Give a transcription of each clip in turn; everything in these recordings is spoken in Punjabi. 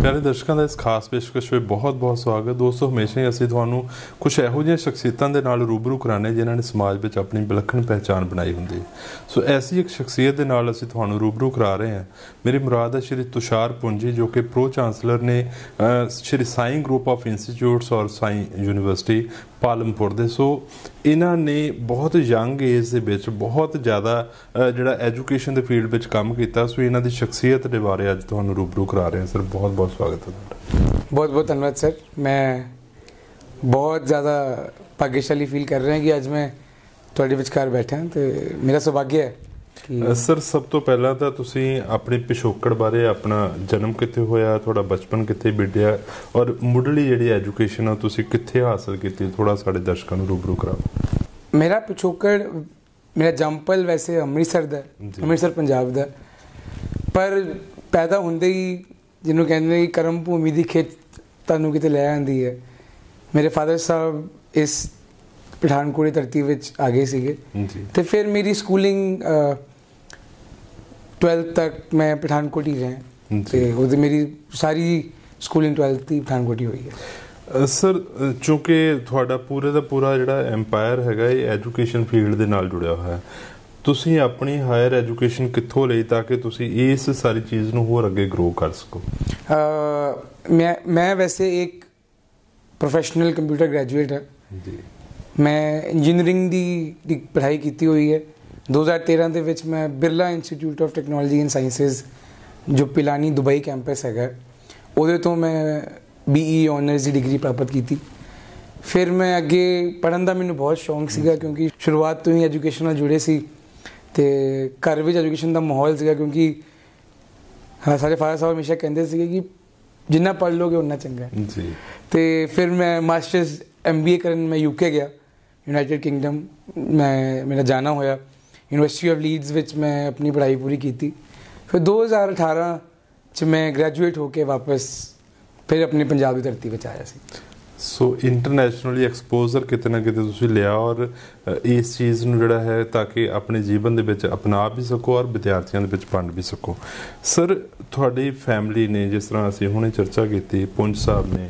ਪਿਆਰੇ ਦਰਸ਼ਕਾਂ ਦਾ ਇਸ ਖਾਸ ਪੇਸ਼ਕਸ਼ ਵਿੱਚ ਬਹੁਤ-ਬਹੁਤ ਸਵਾਗਤ ਦੋਸਤੋ ਹਮੇਸ਼ਾ ਹੀ ਅਸੀਂ ਤੁਹਾਨੂੰ ਕੁਝ ਇਹੋ ਜਿਹੇ ਸ਼ਖਸੀਅਤਾਂ ਦੇ ਨਾਲ ਰੂਬਰੂ ਕਰਾਣੇ ਜਿਨ੍ਹਾਂ ਨੇ ਸਮਾਜ ਵਿੱਚ ਆਪਣੀ ਵਿਲੱਖਣ ਪਛਾਣ ਬਣਾਈ ਹੁੰਦੀ ਸੋ ਐਸੀ ਇੱਕ ਸ਼ਖਸੀਅਤ ਦੇ ਨਾਲ ਅਸੀਂ ਤੁਹਾਨੂੰ ਰੂਬਰੂ ਕਰਾ ਰਹੇ ਹਾਂ ਮੇਰੀ ਮੁਰਾਦ ਹੈ ਸ਼੍ਰੀ ਤੁਸ਼ਾਰ ਪੁੰਜੀ ਜੋ ਕਿ ਪ੍ਰੋ ਚਾਂਸਲਰ ਨੇ Shri Sai group of institutes ਔਰ ਸਾਈਂ ਯੂਨੀਵਰਸਿਟੀ ਪਾਲਮਪੁਰ ਦੇ ਸੋ ਇਹਨਾਂ ਨੇ ਬਹੁਤ ਯੰਗ ਏਜ ਦੇ ਵਿੱਚ ਬਹੁਤ ਜ਼ਿਆਦਾ ਜਿਹੜਾ ਐਜੂਕੇਸ਼ਨ ਦੇ ਫੀਲਡ ਵਿੱਚ ਕੰਮ ਕੀਤਾ ਸੋ ਇਹਨਾਂ ਦੀ ਸ਼ਖਸੀਅਤ ਦੇ ਬਾਰੇ ਅੱਜ ਤੁਹਾਨੂੰ ਰੂਬਰੂ ਕਰਾ ਰਹੇ ਹਾਂ ਸਰ ਬਹੁਤ ਬਹੁਤ ਸਵਾਗਤ ਹੈ ਤੁਹਾਡਾ ਬਹੁਤ ਬਹੁਤ ਧੰਨਵਾਦ ਸਰ ਮੈਂ ਬਹੁਤ ਜ਼ਿਆਦਾ ਭਾਗਸ਼ਾਲੀ ਫੀਲ ਕਰ ਰਿਹਾ ਹਾਂ ਕਿ ਅੱਜ ਮੈਂ ਤੁਹਾਡੇ ਵਿਚਕਾਰ ਬੈਠਾ ਤੇ ਮੇਰਾ ਸੁਭਾਗ ਹੈ ਸਰ ਸਭ ਤੋਂ ਪਹਿਲਾਂ ਤਾਂ ਤੁਸੀਂ ਆਪਣੇ ਪਿਛੋਕੜ ਬਾਰੇ ਆਪਣਾ ਜਨਮ ਕਿੱਥੇ ਹੋਇਆ ਤੁਹਾਡਾ ਬਚਪਨ ਕਿੱਥੇ ਬੀਤਿਆ ਔਰ ਮੁੱਢਲੀ ਜਿਹੜੀ ਐਜੂਕੇਸ਼ਨ ਆ ਤੁਸੀਂ ਕਿੱਥੇ ਹਾਸਲ ਕੀਤੀ ਥੋੜਾ ਸਾਡੇ ਦਰਸ਼ਕਾਂ ਨੂੰ ਰੂਬਰੂ ਕਰਾਓ ਮੇਰਾ ਪਿਛੋਕੜ ਮੇਰਾ ਜੰਪਲ ਵੈਸੇ ਅੰਮ੍ਰਿਤਸਰ ਦਾ ਅੰਮ੍ਰਿਤਸਰ ਪੰਜਾਬ ਦਾ ਪਰ ਪੈਦਾ ਹੁੰਦੇ ਹੀ ਜਿਹਨੂੰ ਕਹਿੰਦੇ ਨੇ ਕਰਮ ਭੂਮੀ ਦੀ ਖੇਤ ਤੁਹਾਨੂੰ ਕਿਤੇ ਲੈ ਆਂਦੀ ਹੈ ਮੇਰੇ ਫਾਦਰ ਸਾਹਿਬ ਇਸ ਪਠਾਨਕੋੜੀ ਧਰਤੀ ਵਿੱਚ ਆਗੇ ਸੀਗੇ ਤੇ ਫਿਰ ਮੇਰੀ ਸਕੂਲਿੰਗ ਟਵੈਲਥ ਤੱਕ ਮੈਂ ਪਠਾਨਕੋਟ ਹੀ ਰਿਹਾ ਤੇ ਉਹਦੇ ਮੇਰੀ ਸਾਰੀ ਸਕੂਲਿੰਗ 12th ਹੀ ਪਠਾਨਕੋਟ ਹੀ ਹੋਈ ਹੈ ਸਰ ਕਿਉਂਕਿ ਤੁਹਾਡਾ ਪੂਰੇ ਦਾ ਪੂਰਾ ਜਿਹੜਾ ਐਮਪਾਇਰ ਹੈਗਾ ਇਹ ਐਜੂਕੇਸ਼ਨ ਫੀਲਡ ਦੇ ਨਾਲ ਜੁੜਿਆ ਹੋਇਆ ਹੈ ਤੁਸੀਂ ਆਪਣੀ ਹਾਇਰ ਐਜੂਕੇਸ਼ਨ ਕਿੱਥੋਂ ਲਈ ਤਾਂ ਕਿ ਤੁਸੀਂ ਇਸ ਸਾਰੀ ਚੀਜ਼ ਨੂੰ ਹੋਰ ਅੱਗੇ ਗਰੋ ਕਰ ਸਕੋ ਮੈਂ ਮੈਂ ਵੈਸੇ ਇੱਕ ਪ੍ਰੋਫੈਸ਼ਨਲ ਕੰਪਿਊਟਰ ਗ੍ਰੈਜੂਏਟ ਹਾਂ ਜੀ ਮੈਂ ਇੰਜੀਨੀਅਰਿੰਗ ਦੀ ਪੜ੍ਹਾਈ ਕੀਤੀ ਹੋਈ ਹੈ 2013 ਦੇ ਵਿੱਚ ਮੈਂ Birla institute of technology and sciences ਜੋ ਪਿਲਾਨੀ ਦੁਬਈ ਕੈਂਪਸ ਹੈਗਾ ਉਹਦੇ ਤੋਂ ਮੈਂ ਬੀਈ ਆਨਰਸ e ਦੀ ਡਿਗਰੀ ਪ੍ਰਾਪਤ ਕੀਤੀ ਫਿਰ ਮੈਂ ਅੱਗੇ ਪੜਨ ਦਾ ਮੈਨੂੰ ਬਹੁਤ ਸ਼ੌਂਕ ਸੀਗਾ ਕਿਉਂਕਿ ਸ਼ੁਰੂਆਤ ਤੋਂ ਹੀ ਐਜੂਕੇਸ਼ਨ ਨਾਲ ਜੁੜੇ ਸੀ ਤੇ ਘਰ ਵਿੱਚ ਐਜੂਕੇਸ਼ਨ ਦਾ ਮਾਹੌਲ ਸੀਗਾ ਕਿਉਂਕਿ ਹਾਂ ਸਾਡੇ ਫਾਦਰ ਸਾਹਿਬ ਹਮੇਸ਼ਾ ਕਹਿੰਦੇ ਸੀਗੇ ਕਿ ਜਿੰਨਾ ਪੜ ਲੋਗੇ ਉਨਾ ਚੰਗਾ ਹੈ ਜੀ ਤੇ ਫਿਰ ਮੈਂ ਮਾਸਟਰਸ ਐਮਬੀਏ ਕਰਨ ਮੈਂ ਯੂਕੇ ਗਿਆ ਯੂਨਾਈਟਿਡ ਕਿੰਗਡਮ ਮੈਂ ਮੇਰਾ ਜਾਣਾ ਹੋਇਆ ਯੂਨੀਵਰਸਿਟੀ ਆਫ ਲੀਡਸ ਵਿੱਚ ਮੈਂ ਆਪਣੀ ਪੜ੍ਹਾਈ ਪੂਰੀ ਕੀਤੀ ਫਿਰ 2018 ਚ ਮੈਂ ਗ੍ਰੈਜੂਏਟ ਹੋ ਕੇ ਵਾਪਸ ਫਿਰ ਆਪਣੀ ਪੰਜਾਬ ਦੀ ਧਰਤੀ ਵਿੱਚ ਆਇਆ ਸੀ ਸੋ ਇੰਟਰਨੈਸ਼ਨਲੀ ਐਕਸਪੋਜ਼ਰ ਕਿਤਨਾ ਕਿਤੇ ਤੁਸੀਂ ਲਿਆ ਔਰ ਇਸ ਚੀਜ਼ ਨੂੰ ਜਿਹੜਾ ਹੈ ਤਾਂ ਕਿ ਆਪਣੇ ਜੀਵਨ ਦੇ ਵਿੱਚ ਅਪਣਾ ਵੀ ਸਕੋ ਔਰ ਵਿਦਿਆਰਥੀਆਂ ਦੇ ਵਿੱਚ ਪੰਡ ਵੀ ਸਕੋ ਸਰ ਤੁਹਾਡੀ ਫੈਮਿਲੀ ਨੇ ਜਿਸ ਤਰ੍ਹਾਂ ਅਸੀਂ ਹੁਣੇ ਚਰਚਾ ਕੀਤੀ ਪੁੰਜ ਸਾਹਿਬ ਨੇ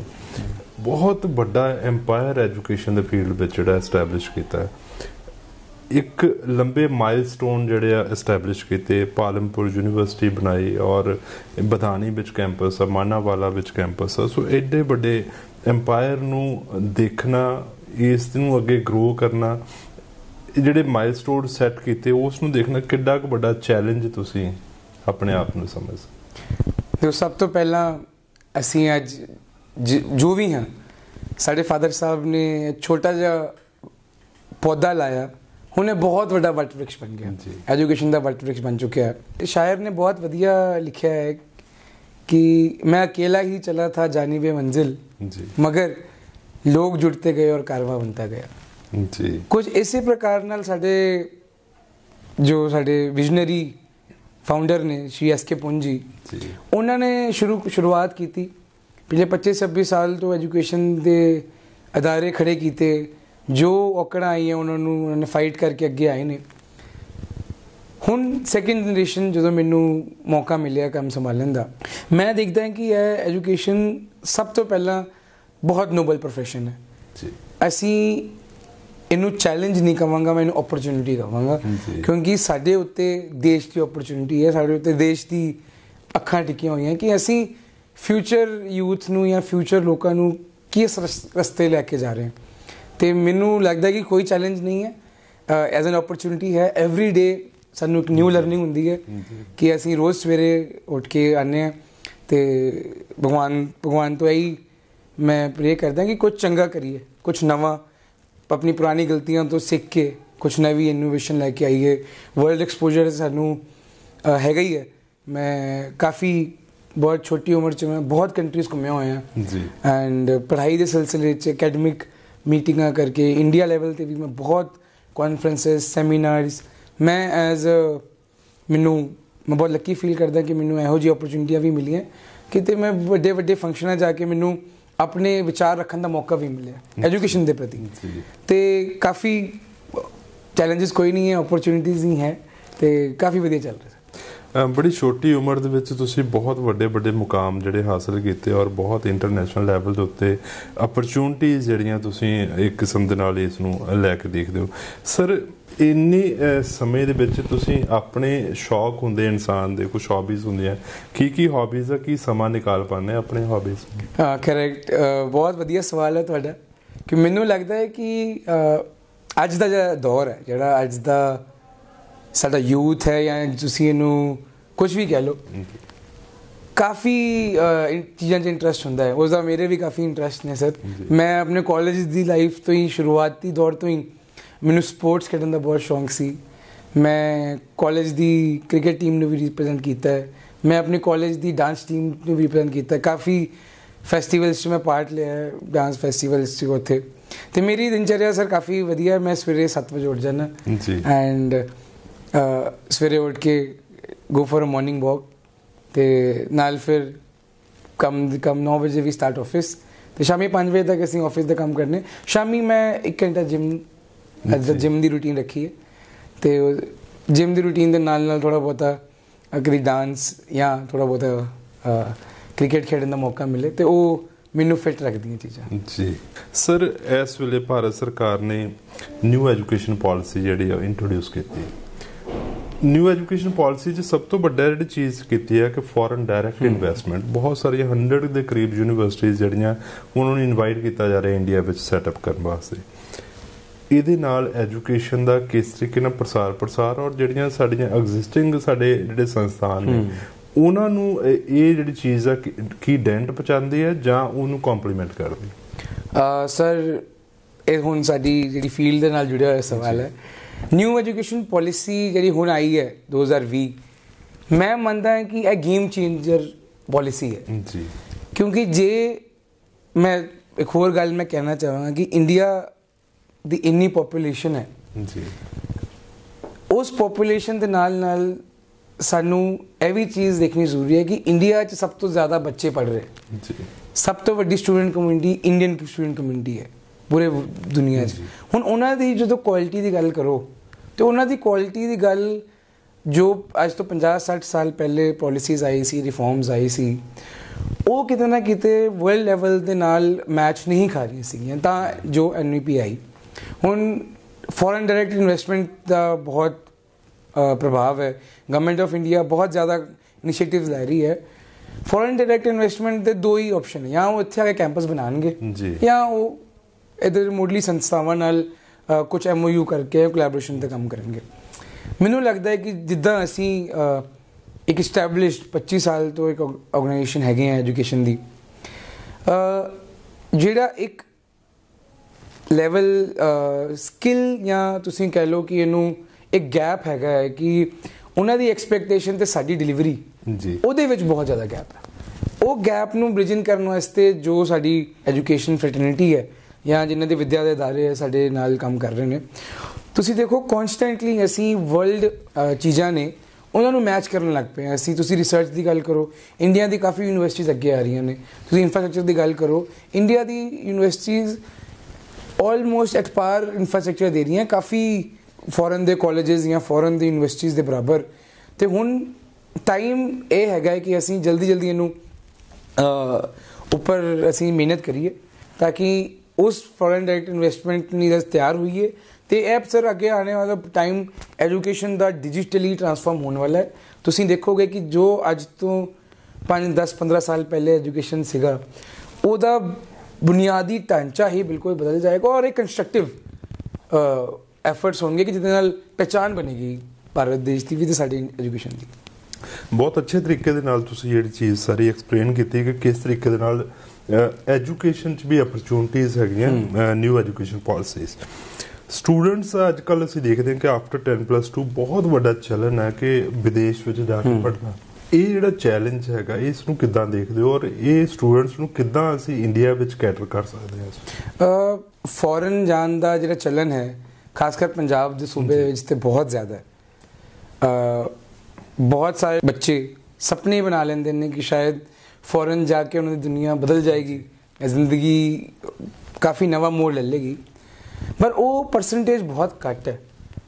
ਬਹੁਤ ਵੱਡਾ ਐਮਪਾਇਰ ਐਜੂਕੇਸ਼ਨ ਦੇ ਫੀਲਡ ਵਿੱਚ ਜਿਹੜਾ ਐਸਟੈਬਲਿਸ਼ ਕੀਤਾ ਹੈ ਇੱਕ ਲੰਬੇ ਮਾਈਲਸਟੋਨ ਜਿਹੜੇ ਆ ਐਸਟੈਬਲਿਸ਼ ਕੀਤੇ ਪਾਲਮਪੁਰ ਯੂਨੀਵਰਸਿਟੀ ਬਣਾਈ ਔਰ ਬਧਾਨੀ ਵਿੱਚ ਕੈਂਪਸ ਆ ਮਾਨਾਵਾਲਾ ਵਿੱਚ ਕੈਂਪਸ ਆ ਸੋ ਐਡੇ ਵੱਡੇ ਐਮਪਾਇਰ ਨੂੰ ਦੇਖਣਾ ਇਸ ਨੂੰ ਅੱਗੇ ਗਰੋ ਕਰਨਾ ਜਿਹੜੇ ਮਾਈਲਸਟੋਨ ਸੈੱਟ ਕੀਤੇ ਉਸ ਨੂੰ ਦੇਖਣਾ ਕਿੱਡਾ ਕੁ ਵੱਡਾ ਚੈਲੰਜ ਤੁਸੀਂ ਆਪਣੇ ਆਪ ਨੂੰ ਸਮਝ ਦੇਖੋ ਸਭ ਤੋਂ ਪਹਿਲਾਂ ਅਸੀਂ ਅੱਜ ਜੋ ਵੀ ਹਾਂ ਸਾਡੇ ਫਾਦਰ ਸਾਹਿਬ ਨੇ ਛੋਟਾ ਜਿਹਾ ਪੌਦਾ ਲਾਇਆ ਹੁਣ ਇਹ ਬਹੁਤ ਵੱਡਾ ਵਲਟ ਵਿਕਸ਼ ਬਣ ਗਿਆ ਐਜੂਕੇਸ਼ਨ ਦਾ ਵਲਟ ਵਿਕਸ਼ ਬਣ ਚੁੱਕਿਆ ਹੈ ਸ਼ਾਇਰ ਨੇ ਬਹੁਤ ਵਧੀਆ ਲਿਖਿਆ ਹੈ ਕਿ ਮੈਂ ਇਕੱਲਾ ਹੀ ਚਲਾ ਥਾ ਜਾਨੀਬੇ ਮੰਜ਼ਿਲ ਜੀ ਮਗਰ ਲੋਕ ਜੁੜਤੇ ਗਏ ਔਰ ਕਾਰਵਾ ਬਣਤਾ ਗਿਆ ਜੀ ਕੁਝ ਇਸੇ ਪ੍ਰਕਾਰ ਨਾਲ ਸਾਡੇ ਜੋ ਸਾਡੇ ਵਿਜ਼ਨਰੀ ਫਾਊਂਡਰ ਨੇ ਸ਼੍ਰੀ ਐਸ ਕੇ ਪੁੰਜੀ ਜੀ ਉਹਨਾਂ ਨੇ ਸ਼ੁਰੂ ਸ਼ੁਰੂਆਤ ਕੀਤੀ ਪਿਛਲੇ 25 26 ਸਾਲ ਤੋਂ ਐਜੂਕੇਸ਼ਨ ਦੇ ਅਦਾਰੇ ਖੜੇ ਕੀਤੇ ਜੋ ਔਕੜਾਂ ਆਈਆਂ ਉਹਨਾਂ ਨੂੰ ਉਹਨਾਂ ਨੇ ਫਾਈਟ ਕਰਕੇ ਅੱਗੇ ਆਏ ਨੇ ਹੁਣ ਸੈਕਿੰਡ ਜਨਰੇਸ਼ਨ ਜਦੋਂ ਮੈਨੂੰ ਮੌਕਾ ਮਿਲਿਆ ਕੰਮ ਸੰਭਾਲਣ ਦਾ ਮੈਂ ਦੇਖਦਾ ਹਾਂ ਕਿ ਇਹ ਐਜੂਕੇਸ਼ਨ ਸਭ ਤੋਂ ਪਹਿਲਾਂ ਬਹੁਤ ਨੋਬਲ profession ਹੈ ਜੀ ਅਸੀਂ ਇਹਨੂੰ ਚੈਲੰਜ ਨਹੀਂ ਕਵਾਂਗਾ ਮੈਂ ਇਹਨੂੰ ਓਪਰਚੁਨਿਟੀ ਕਵਾਂਗਾ ਕਿਉਂਕਿ ਸਾਡੇ ਉੱਤੇ ਦੇਸ਼ ਦੀ ਓਪਰਚੁਨਿਟੀ ਹੈ ਸਾਡੇ ਉੱਤੇ ਦੇਸ਼ ਦੀ ਅੱਖਾਂ ਟਿਕੀਆਂ ਹੋਈਆਂ ਕਿ ਅਸੀਂ ਫਿਊਚਰ ਯੂਥ ਨੂੰ ਜਾਂ ਫਿਊਚਰ ਲੋਕਾਂ ਨੂੰ ਕਿਸ ਰਸਤੇ ਲੈ ਕੇ ਜਾ ਰਹੇ ਹਾਂ ਤੇ ਮੈਨੂੰ ਲੱਗਦਾ ਕਿ ਕੋਈ ਚੈਲੰਜ ਨਹੀਂ ਹੈ ਐਜ਼ ਐਨ ਓਪਰਚ्युनिटी ਹੈ ਏਵਰੀ ਡੇ ਸਾਨੂੰ ਇੱਕ ਨਿਊ ਲਰਨਿੰਗ ਹੁੰਦੀ ਹੈ ਕਿ ਅਸੀਂ ਰੋਜ਼ ਸਵੇਰੇ ਉੱਠ ਕੇ ਆਨੇ ਆ ਤੇ ਭਗਵਾਨ ਭਗਵਾਨ ਤੋਂ ਹੀ ਮੈਂ ਪ੍ਰੇ ਕਰਦਾ ਕਿ ਕੁਝ ਚੰਗਾ ਕਰੀਏ ਕੁਝ ਨਵਾਂ ਆਪਣੀ ਪੁਰਾਣੀ ਗਲਤੀਆਂ ਤੋਂ ਸਿੱਖ ਕੇ ਕੁਝ ਨਵੀਂ ਇਨੋਵੇਸ਼ਨ ਲੈ ਕੇ ਆਈਏ ਵਰਲਡ ਐਕਸਪੋਜ਼ਰ ਸਾਨੂੰ ਹੈਗਾ ਹੀ ਹੈ ਮੈਂ ਕਾਫੀ ਬਹੁਤ ਛੋਟੀ ਉਮਰ 'ਚ ਮੈਂ ਬਹੁਤ ਕੰਟਰੀਜ਼ ਘੁੰਮਿਆ ਹੋਇਆ ਜੀ ਐਂਡ ਪੜ੍ਹਾਈ ਦੇ ਸਿਲਸਿਲੇ 'ਚ ਅਕੈਡਮਿਕ ਮੀਟਿੰਗਾਂ ਕਰਕੇ ਇੰਡੀਆ ਲੈਵਲ ਤੇ ਵੀ ਮੈਂ ਬਹੁਤ ਕਾਨਫਰੰਸਸ ਸੈਮੀਨਾਰਸ ਮੈਂ ਐਜ਼ ਅ ਮੈਨੂੰ ਮੈਂ ਬਹੁਤ ਲੱਕੀ ਫੀਲ ਕਰਦਾ ਕਿ ਮੈਨੂੰ ਇਹੋ ਜੀ ਓਪਰਚੁਨਿਟੀਆਂ ਵੀ ਮਿਲੀਆਂ ਕਿਤੇ ਮੈਂ ਵੱਡੇ ਵੱਡੇ ਫੰਕਸ਼ਨਾਂ ਜਾ ਕੇ ਮੈਨੂੰ ਆਪਣੇ ਵਿਚਾਰ ਰੱਖਣ ਦਾ ਮੌਕਾ ਵੀ ਮਿਲਿਆ ਐਜੂਕੇਸ਼ਨ ਦੇ ਪ੍ਰਤੀ ਤੇ ਕਾਫੀ ਚੈਲੰਜਸ ਕੋਈ ਨਹੀਂ ਹੈ ਓਪਰਚੁਨਿਟੀਜ਼ ਹੀ ਹੈ ਤੇ ਕਾਫੀ ਵਧੀਆ ਚੱਲ ਰਿਹਾ ਬੜੀ ਛੋਟੀ ਉਮਰ ਦੇ ਵਿੱਚ ਤੁਸੀਂ ਬਹੁਤ ਵੱਡੇ ਵੱਡੇ ਮੁਕਾਮ ਜਿਹੜੇ ਹਾਸਲ ਕੀਤੇ ਔਰ ਬਹੁਤ ਇੰਟਰਨੈਸ਼ਨਲ ਲੈਵਲ ਦੇ ਉੱਤੇ ਅਪਰਚੂਨਿਟੀਆਂ ਜਿਹੜੀਆਂ ਤੁਸੀਂ ਇੱਕ ਕਿਸਮ ਦੇ ਨਾਲ ਇਸ ਨੂੰ ਲੈ ਕੇ ਦੇਖਦੇ ਹੋ ਸਰ ਇੰਨੇ ਸਮੇਂ ਦੇ ਵਿੱਚ ਤੁਸੀਂ ਆਪਣੇ ਸ਼ੌਕ ਹੁੰਦੇ ਇਨਸਾਨ ਦੇ ਕੁਝ ਹੌਬੀਜ਼ ਹੁੰਦੇ ਆ ਕੀ ਕੀ ਹੌਬੀਜ਼ ਆ ਕੀ ਸਮਾਂ ਨਿਕਾਲ ਪਾਉਂਦੇ ਆਪਣੇ ਹੌਬੀਜ਼ ਹਾਂ ਕਰੈਕਟ ਬਹੁਤ ਵਧੀਆ ਸਵਾਲ ਹੈ ਤੁਹਾਡਾ ਕਿ ਮੈਨੂੰ ਲੱਗਦਾ ਹੈ ਕਿ ਅੱਜ ਦਾ ਜਿਹੜਾ ਦੌਰ ਹੈ ਜਿਹੜਾ ਅੱਜ ਦਾ ਸਾਡਾ ਯੂਥ ਹੈ ਜਾਂ ਤੁਸੀਂ ਇਹਨੂੰ ਕੁਝ ਵੀ ਕਹਿ ਲਓ ਕਾਫੀ ਚੀਜ਼ਾਂ 'ਚ ਇੰਟਰਸਟ ਹੁੰਦਾ ਹੈ ਉਸ ਦਾ ਮੇਰੇ ਵੀ ਕਾਫੀ ਇੰਟਰਸਟ ਨੇ ਸਰ ਮੈਂ ਆਪਣੇ ਕਾਲਜ ਦੀ ਲਾਈਫ ਤੋਂ ਹੀ ਸ਼ੁਰੂਆਤੀ ਦੌਰ ਤੋਂ ਹੀ ਮੈਨੂੰ ਸਪੋਰਟਸ ਖੇਡਣ ਦਾ ਬਹੁਤ ਸ਼ੌਂਕ ਸੀ ਮੈਂ ਕਾਲਜ ਦੀ ਕ੍ਰਿਕਟ ਟੀਮ ਨੂੰ ਵੀ ਰਿਪਰੈਜ਼ੈਂਟ ਕੀਤਾ ਹੈ ਮੈਂ ਆਪਣੀ ਕਾਲਜ ਦੀ ਡਾਂਸ ਟੀਮ ਨੂੰ ਵੀ ਰਿਪਰੈਜ਼ੈਂਟ ਕੀਤਾ ਕਾਫੀ ਫੈਸਟੀਵਲਸ 'ਚ ਮੈਂ ਪਾਰਟ ਲਿਆ ਹੈ ਡਾਂਸ ਫੈਸਟੀਵਲਸ 'ਚ ਉੱਥੇ ਤੇ ਮੇਰੀ ਦਿਨਚਰਿਆ ਸਰ ਕਾਫੀ ਵਧੀਆ ਮੈਂ ਸਵੇਰੇ 7 ਵਜੇ ਉੱਠ ਜਾਂਦਾ ਜੀ ਐਂਡ ਸਵੇਰੇ ਉੱਠ ਕੇ go for a morning walk ਤੇ ਨਾਲ ਫਿਰ ਕਮ ਕਮ 9 ਵਜੇ ਵੀ ਸਟਾਰਟ ਆਫਿਸ ਤੇ ਸ਼ਾਮੀ 5 ਵਜੇ ਤੱਕ ਅਸੀਂ ਆਫਿਸ ਦਾ ਕੰਮ ਕਰਨੇ ਸ਼ਾਮੀ ਮੈਂ 1 ਘੰਟਾ ਜਿਮ ਅੱਜ ਜਿਮ ਦੀ ਰੁਟੀਨ ਰੱਖੀ ਹੈ ਤੇ ਜਿਮ ਦੀ ਰੁਟੀਨ ਦੇ ਨਾਲ ਨਾਲ ਥੋੜਾ ਬੋਤਾ ਅਕਰੀ ਡਾਂਸ ਜਾਂ ਥੋੜਾ ਬੋਤਾ ਕ੍ਰਿਕਟ ਖੇਡਣ ਦਾ ਮੌਕਾ ਮਿਲੇ ਤੇ ਉਹ ਮੈਨੂੰ ਫਿਟ ਰੱਖਦੀਆਂ ਚੀਜ਼ਾਂ ਜੀ ਸਰ ਇਸ ਵੇਲੇ ਭਾਰਤ ਸਰਕਾਰ ਨੇ ਨਿਊ ਐਜੂਕੇਸ਼ਨ ਪਾਲਿਸੀ ਜਿਹੜੀ ਆ ਇੰਟਰੋਡਿਊਸ ਕੀਤੀ ਨਿਊ ਐਜੂਕੇਸ਼ਨ ਪਾਲਿਸੀ 'ਚ ਸਭ ਤੋਂ ਵੱਡਾ ਜਿਹੜੀ ਚੀਜ਼ ਕੀਤੀ ਹੈ ਕਿ ਫੋਰਨ ਡਾਇਰੈਕਟ ਇਨਵੈਸਟਮੈਂਟ ਬਹੁਤ ਸਾਰੇ 100 ਦੇ ਕਰੀਬ ਯੂਨੀਵਰਸਿਟੀਆਂ ਜਿਹੜੀਆਂ ਉਹਨਾਂ ਨੂੰ ਇਨਵਾਈਟ ਕੀਤਾ ਜਾ ਰਿਹਾ ਇੰਡੀਆ ਵਿੱਚ ਸੈਟਅਪ ਕਰਨ ਵਾਸਤੇ ਇਹਦੇ ਨਾਲ ਐਜੂਕੇਸ਼ਨ ਦਾ ਕਿਸ ਤਰੀਕੇ ਨਾਲ ਪ੍ਰਸਾਰ ਪ੍ਰਸਾਰ ਔਰ ਜਿਹੜੀਆਂ ਸਾਡੀਆਂ ਐਗਜ਼ਿਸਟਿੰਗ ਸਾਡੇ ਜਿਹੜੇ ਸੰਸਥਾਨ ਨੇ ਉਹਨਾਂ ਨੂੰ ਇਹ ਜਿਹੜੀ ਚੀਜ਼ ਆ ਕੀ ਡੈਂਟ ਪਹੁੰਚਾਉਂਦੀ ਹੈ ਜਾਂ ਉਹਨੂੰ ਕੰਪਲੀਮੈਂਟ ਕਰਦੀ ਸਰ ਇਹ ਹੁਣ ਸਾਡੀ ਜਿਹੜੀ ਫੀਲਡ ਦੇ ਨਾਲ ਜੁੜਿਆ ਹੋਇਆ ਸਵਾਲ ਹੈ ਨਿਊ ਐਜੂਕੇਸ਼ਨ ਪਾਲਿਸੀ ਜਿਹੜੀ ਹੁਣ ਆਈ ਹੈ 2020 ਮੈਂ ਮੰਨਦਾ ਹਾਂ ਕਿ ਇਹ ਗੇਮ ਚੇਂਜਰ ਪਾਲਿਸੀ ਹੈ ਜੀ ਕਿਉਂਕਿ ਜੇ ਮੈਂ ਇੱਕ ਹੋਰ ਗੱਲ ਮੈਂ ਕਹਿਣਾ ਚਾਹਾਂਗਾ ਕਿ ਇੰਡੀਆ ਦੀ ਇੰਨੀ ਪੋਪੂਲੇਸ਼ਨ ਹੈ ਜੀ ਉਸ ਪੋਪੂਲੇਸ਼ਨ ਦੇ ਨਾਲ ਨਾਲ ਸਾਨੂੰ ਇਹ ਵੀ ਚੀਜ਼ ਦੇਖਣੀ ਜ਼ਰੂਰੀ ਹੈ ਕਿ ਇੰਡੀਆ 'ਚ ਸਭ ਤੋਂ ਜ਼ਿਆਦਾ ਬੱਚੇ ਪੜ ਰਹੇ ਜੀ ਸਭ ਤੋਂ ਵੱਡੀ student community Indian student community ਹੈ ਪੂਰੇ ਦੁਨੀਆ 'ਚ ਹੁਣ ਉਹਨਾਂ ਦੀ ਜਦੋਂ ਕੁਆਲਿਟੀ ਦੀ ਗੱਲ ਕਰੋ ਤੇ ਉਹਨਾਂ ਦੀ ਕੁਆਲਿਟੀ ਦੀ ਗੱਲ ਜੋ ਅੱਜ ਤੋਂ 50 60 ਸਾਲ ਪਹਿਲੇ ਪਾਲਿਸੀਜ਼ ਆਈ ਸੀ ਰਿਫਾਰਮਸ ਆਈ ਸੀ ਉਹ ਕਿਤੇ ਨਾ ਕਿਤੇ ਵਰਲਡ ਲੈਵਲ ਦੇ ਨਾਲ ਮੈਚ ਨਹੀਂ ਖਾ ਰਹੀ ਸੀ ਤਾਂ ਜੋ ਐਨਵੀਪੀ e ਆਈ ਹੁਣ ਫੋਰਨ ਡਾਇਰੈਕਟ ਇਨਵੈਸਟਮੈਂਟ ਦਾ ਬਹੁਤ ਪ੍ਰਭਾਵ ਹੈ ਗਵਰਨਮੈਂਟ ਆਫ ਇੰਡੀਆ ਬਹੁਤ ਜ਼ਿਆਦਾ ਇਨੀਸ਼ੀਏਟਿਵਸ ਲੈ ਰਹੀ ਹੈ ਫੋਰਨ ਡਾਇਰੈਕਟ ਇਨਵੈਸਟਮੈਂਟ ਦੇ ਦੋ ਹੀ ਆਪਸ਼ਨ ਹੈ ਜਾਂ ਉਹ ਇੱਥੇ ਆ ਕੇ ਕੈਂਪਸ ਬਣਾਣਗੇ ਜਾਂ ਉਹ ਇਧਰ ਮੋਢਲੀ ਸੰਸਥਾਵਾਂ ਨਾਲ ਕੁਝ ਐਮਓਯੂ ਕਰਕੇ ਕੋਲੈਬੋਰੇਸ਼ਨ ਤੇ ਕੰਮ ਕਰਨਗੇ ਮੈਨੂੰ ਲੱਗਦਾ ਹੈ ਕਿ ਜਿੱਦਾਂ ਅਸੀਂ ਇੱਕ ਸਟੈਬਲਿਸ਼ਡ 25 ਸਾਲ ਤੋਂ ਇੱਕ ਆਰਗੇਨਾਈਜੇਸ਼ਨ ਹੈਗੇ ਆ ਐਜੂਕੇਸ਼ਨ ਦੀ ਜਿਹੜਾ ਇੱਕ ਲੈਵਲ ਸਕਿੱਲ ਜਾਂ ਤੁਸੀਂ ਕਹਿ ਲਓ ਕਿ ਇਹਨੂੰ ਇੱਕ ਗੈਪ ਹੈਗਾ ਹੈ ਕਿ ਉਹਨਾਂ ਦੀ ਐਕਸਪੈਕਟੇਸ਼ਨ ਤੇ ਸਾਡੀ ਡਿਲੀਵਰੀ ਜੀ ਉਹਦੇ ਵਿੱਚ ਬਹੁਤ ਜ਼ਿਆਦਾ ਗੈਪ ਹੈ ਉਹ ਗੈਪ ਨੂੰ ਬ੍ਰਿਜਨ ਕਰਨ ਵਾਸਤੇ ਜੋ ਸਾਡੀ ਐਜੂਕੇਸ਼ਨ ਫਰਟਰਨਿਟੀ ਹੈ ਜਾਂ ਜਿਨ੍ਹਾਂ ਦੀ ਵਿਦਿਆ ਦੇ ادارے ਸਾਡੇ ਨਾਲ ਕੰਮ ਕਰ ਰਹੇ ਨੇ ਤੁਸੀਂ ਦੇਖੋ ਕਨਸਟੈਂਟਲੀ ਅਸੀਂ ਵਰਲਡ ਚੀਜ਼ਾਂ ਨੇ ਉਹਨਾਂ ਨੂੰ ਮੈਚ ਕਰਨ ਲੱਗ ਪਏ ਅਸੀਂ ਤੁਸੀਂ ਰਿਸਰਚ ਦੀ ਗੱਲ ਕਰੋ ਇੰਡੀਆ ਦੀ ਕਾਫੀ ਯੂਨੀਵਰਸਿਟੀਆਂ ਅੱਗੇ ਆ ਰਹੀਆਂ ਨੇ ਤੁਸੀਂ ਇਨਫਰਾਸਟ੍ਰਕਚਰ ਦੀ ਗੱਲ ਕਰੋ ਇੰਡੀਆ ਦੀ ਯੂਨੀਵਰਸਿਟੀਆਂ ਆਲਮੋਸਟ ਐਟ ਪਾਰ ਇਨਫਰਾਸਟ੍ਰਕਚਰ ਦੇ ਰਹੀਆਂ ਕਾਫੀ ਫੋਰਨ ਦੇ ਕਾਲਜਸ ਜਾਂ ਫੋਰਨ ਦੀ ਯੂਨੀਵਰਸਿਟੀਆਂ ਦੇ ਬਰਾਬਰ ਤੇ ਹੁਣ ਟਾਈਮ ਇਹ ਹੈਗਾ ਕਿ ਅਸੀਂ ਜਲਦੀ ਜਲਦੀ ਇਹਨੂੰ ਉੱਪਰ ਅਸੀਂ ਮਿਹਨਤ ਕਰੀਏ ਤਾਂ ਕਿ ਉਸ ਫੋਰਨ ਡਾਇਰੈਕਟ ਇਨਵੈਸਟਮੈਂਟ ਨੀਰਜ ਤਿਆਰ ਹੋਈ ਹੈ ਤੇ ਐਪ ਸਰ ਅੱਗੇ ਆਣੇ ਵਾਲਾ ਟਾਈਮ ਐਜੂਕੇਸ਼ਨ ਦਾ ਡਿਜੀਟਲੀ ਟਰਾਂਸਫਾਰਮ ਹੋਣ ਵਾਲਾ ਹੈ ਤੁਸੀਂ ਦੇਖੋਗੇ ਕਿ ਜੋ ਅੱਜ ਤੋਂ 5 10 15 ਸਾਲ ਪਹਿਲੇ ਐਜੂਕੇਸ਼ਨ ਸੀਗਾ ਉਹਦਾ ਬੁਨਿਆਦੀ ਢਾਂਚਾ ਹੀ ਬਿਲਕੁਲ ਬਦਲ ਜਾਏਗਾ ਔਰ ਇੱਕ ਕੰਸਟਰਕਟਿਵ ਐਫਰਟਸ ਹੋਣਗੇ ਕਿ ਜਿਹਦੇ ਨਾਲ ਪਛਾਣ ਬਣੇਗੀ ਭਾਰਤ ਦੇਸ਼ ਦੀ ਵੀ ਤੇ ਸਾਡੀ ਐਜੂਕੇਸ਼ਨ ਦੀ ਬਹੁਤ ਅੱਛੇ ਤਰੀਕੇ ਦੇ ਨਾਲ ਤੁਸੀਂ ਜਿਹੜੀ ਚੀਜ਼ ਸਾਰੀ ਐਕਸਪਲੇਨ ਕੀਤੀ ਕਿ ਕਿਸ ਤਰੀਕੇ ਦੇ ਨਾਲ ਐਜੂਕੇਸ਼ਨ 'ਚ ਵੀ ਅਪਰਚੂਨਿਟੀਆਂ ਹੈਗੀਆਂ ਨਿਊ ਐਜੂਕੇਸ਼ਨ ਪਾਲਿਸੀਜ਼ ਸਟੂਡੈਂਟਸ ਅੱਜ ਕੱਲ ਅਸੀਂ ਦੇਖਦੇ ਹਾਂ ਕਿ ਆਫਟਰ 10+2 ਬਹੁਤ ਵੱਡਾ ਚੈਲੰਜ ਹੈ ਕਿ ਵਿਦੇਸ਼ ਵਿੱਚ ਜਾ ਕੇ ਪੜ੍ਹਨਾ ਇਹ ਜਿਹੜਾ ਚੈਲੰਜ ਹੈਗਾ ਇਸ ਨੂੰ ਕਿੱਦਾਂ ਦੇਖਦੇ ਹੋ ਔਰ ਇਹ ਸਟੂਡੈਂਟਸ ਨੂੰ ਕਿੱਦਾਂ ਅਸੀਂ ਇੰਡੀਆ ਵਿੱਚ ਕੈਟਰ ਕਰ ਸਕਦੇ ਹਾਂ ਅ ਫੋਰਨ ਜਾਣ ਦਾ ਜਿਹੜਾ ਚਲਨ ਹੈ ਖਾਸ ਕਰ ਪੰਜਾਬ ਦੇ ਸੂਬੇ ਵਿੱਚ ਤੇ ਬਹੁਤ ਜ਼ਿਆਦਾ ਹੈ ਅ ਬਹੁਤ ਸਾਰੇ ਬੱਚੇ ਸੁਪਨੇ ਬਣਾ ਲੈਂਦੇ ਨੇ ਕਿ ਸ਼ਾਇਦ ਫੋਰਨ ਜਾ ਕੇ ਉਹਨਾਂ ਦੀ ਦੁਨੀਆ ਬਦਲ ਜਾਏਗੀ ਜ਼ਿੰਦਗੀ ਕਾਫੀ ਨਵਾਂ ਮੋੜ ਲੈ ਲੇਗੀ ਪਰ ਉਹ ਪਰਸੈਂਟੇਜ ਬਹੁਤ ਘੱਟ ਹੈ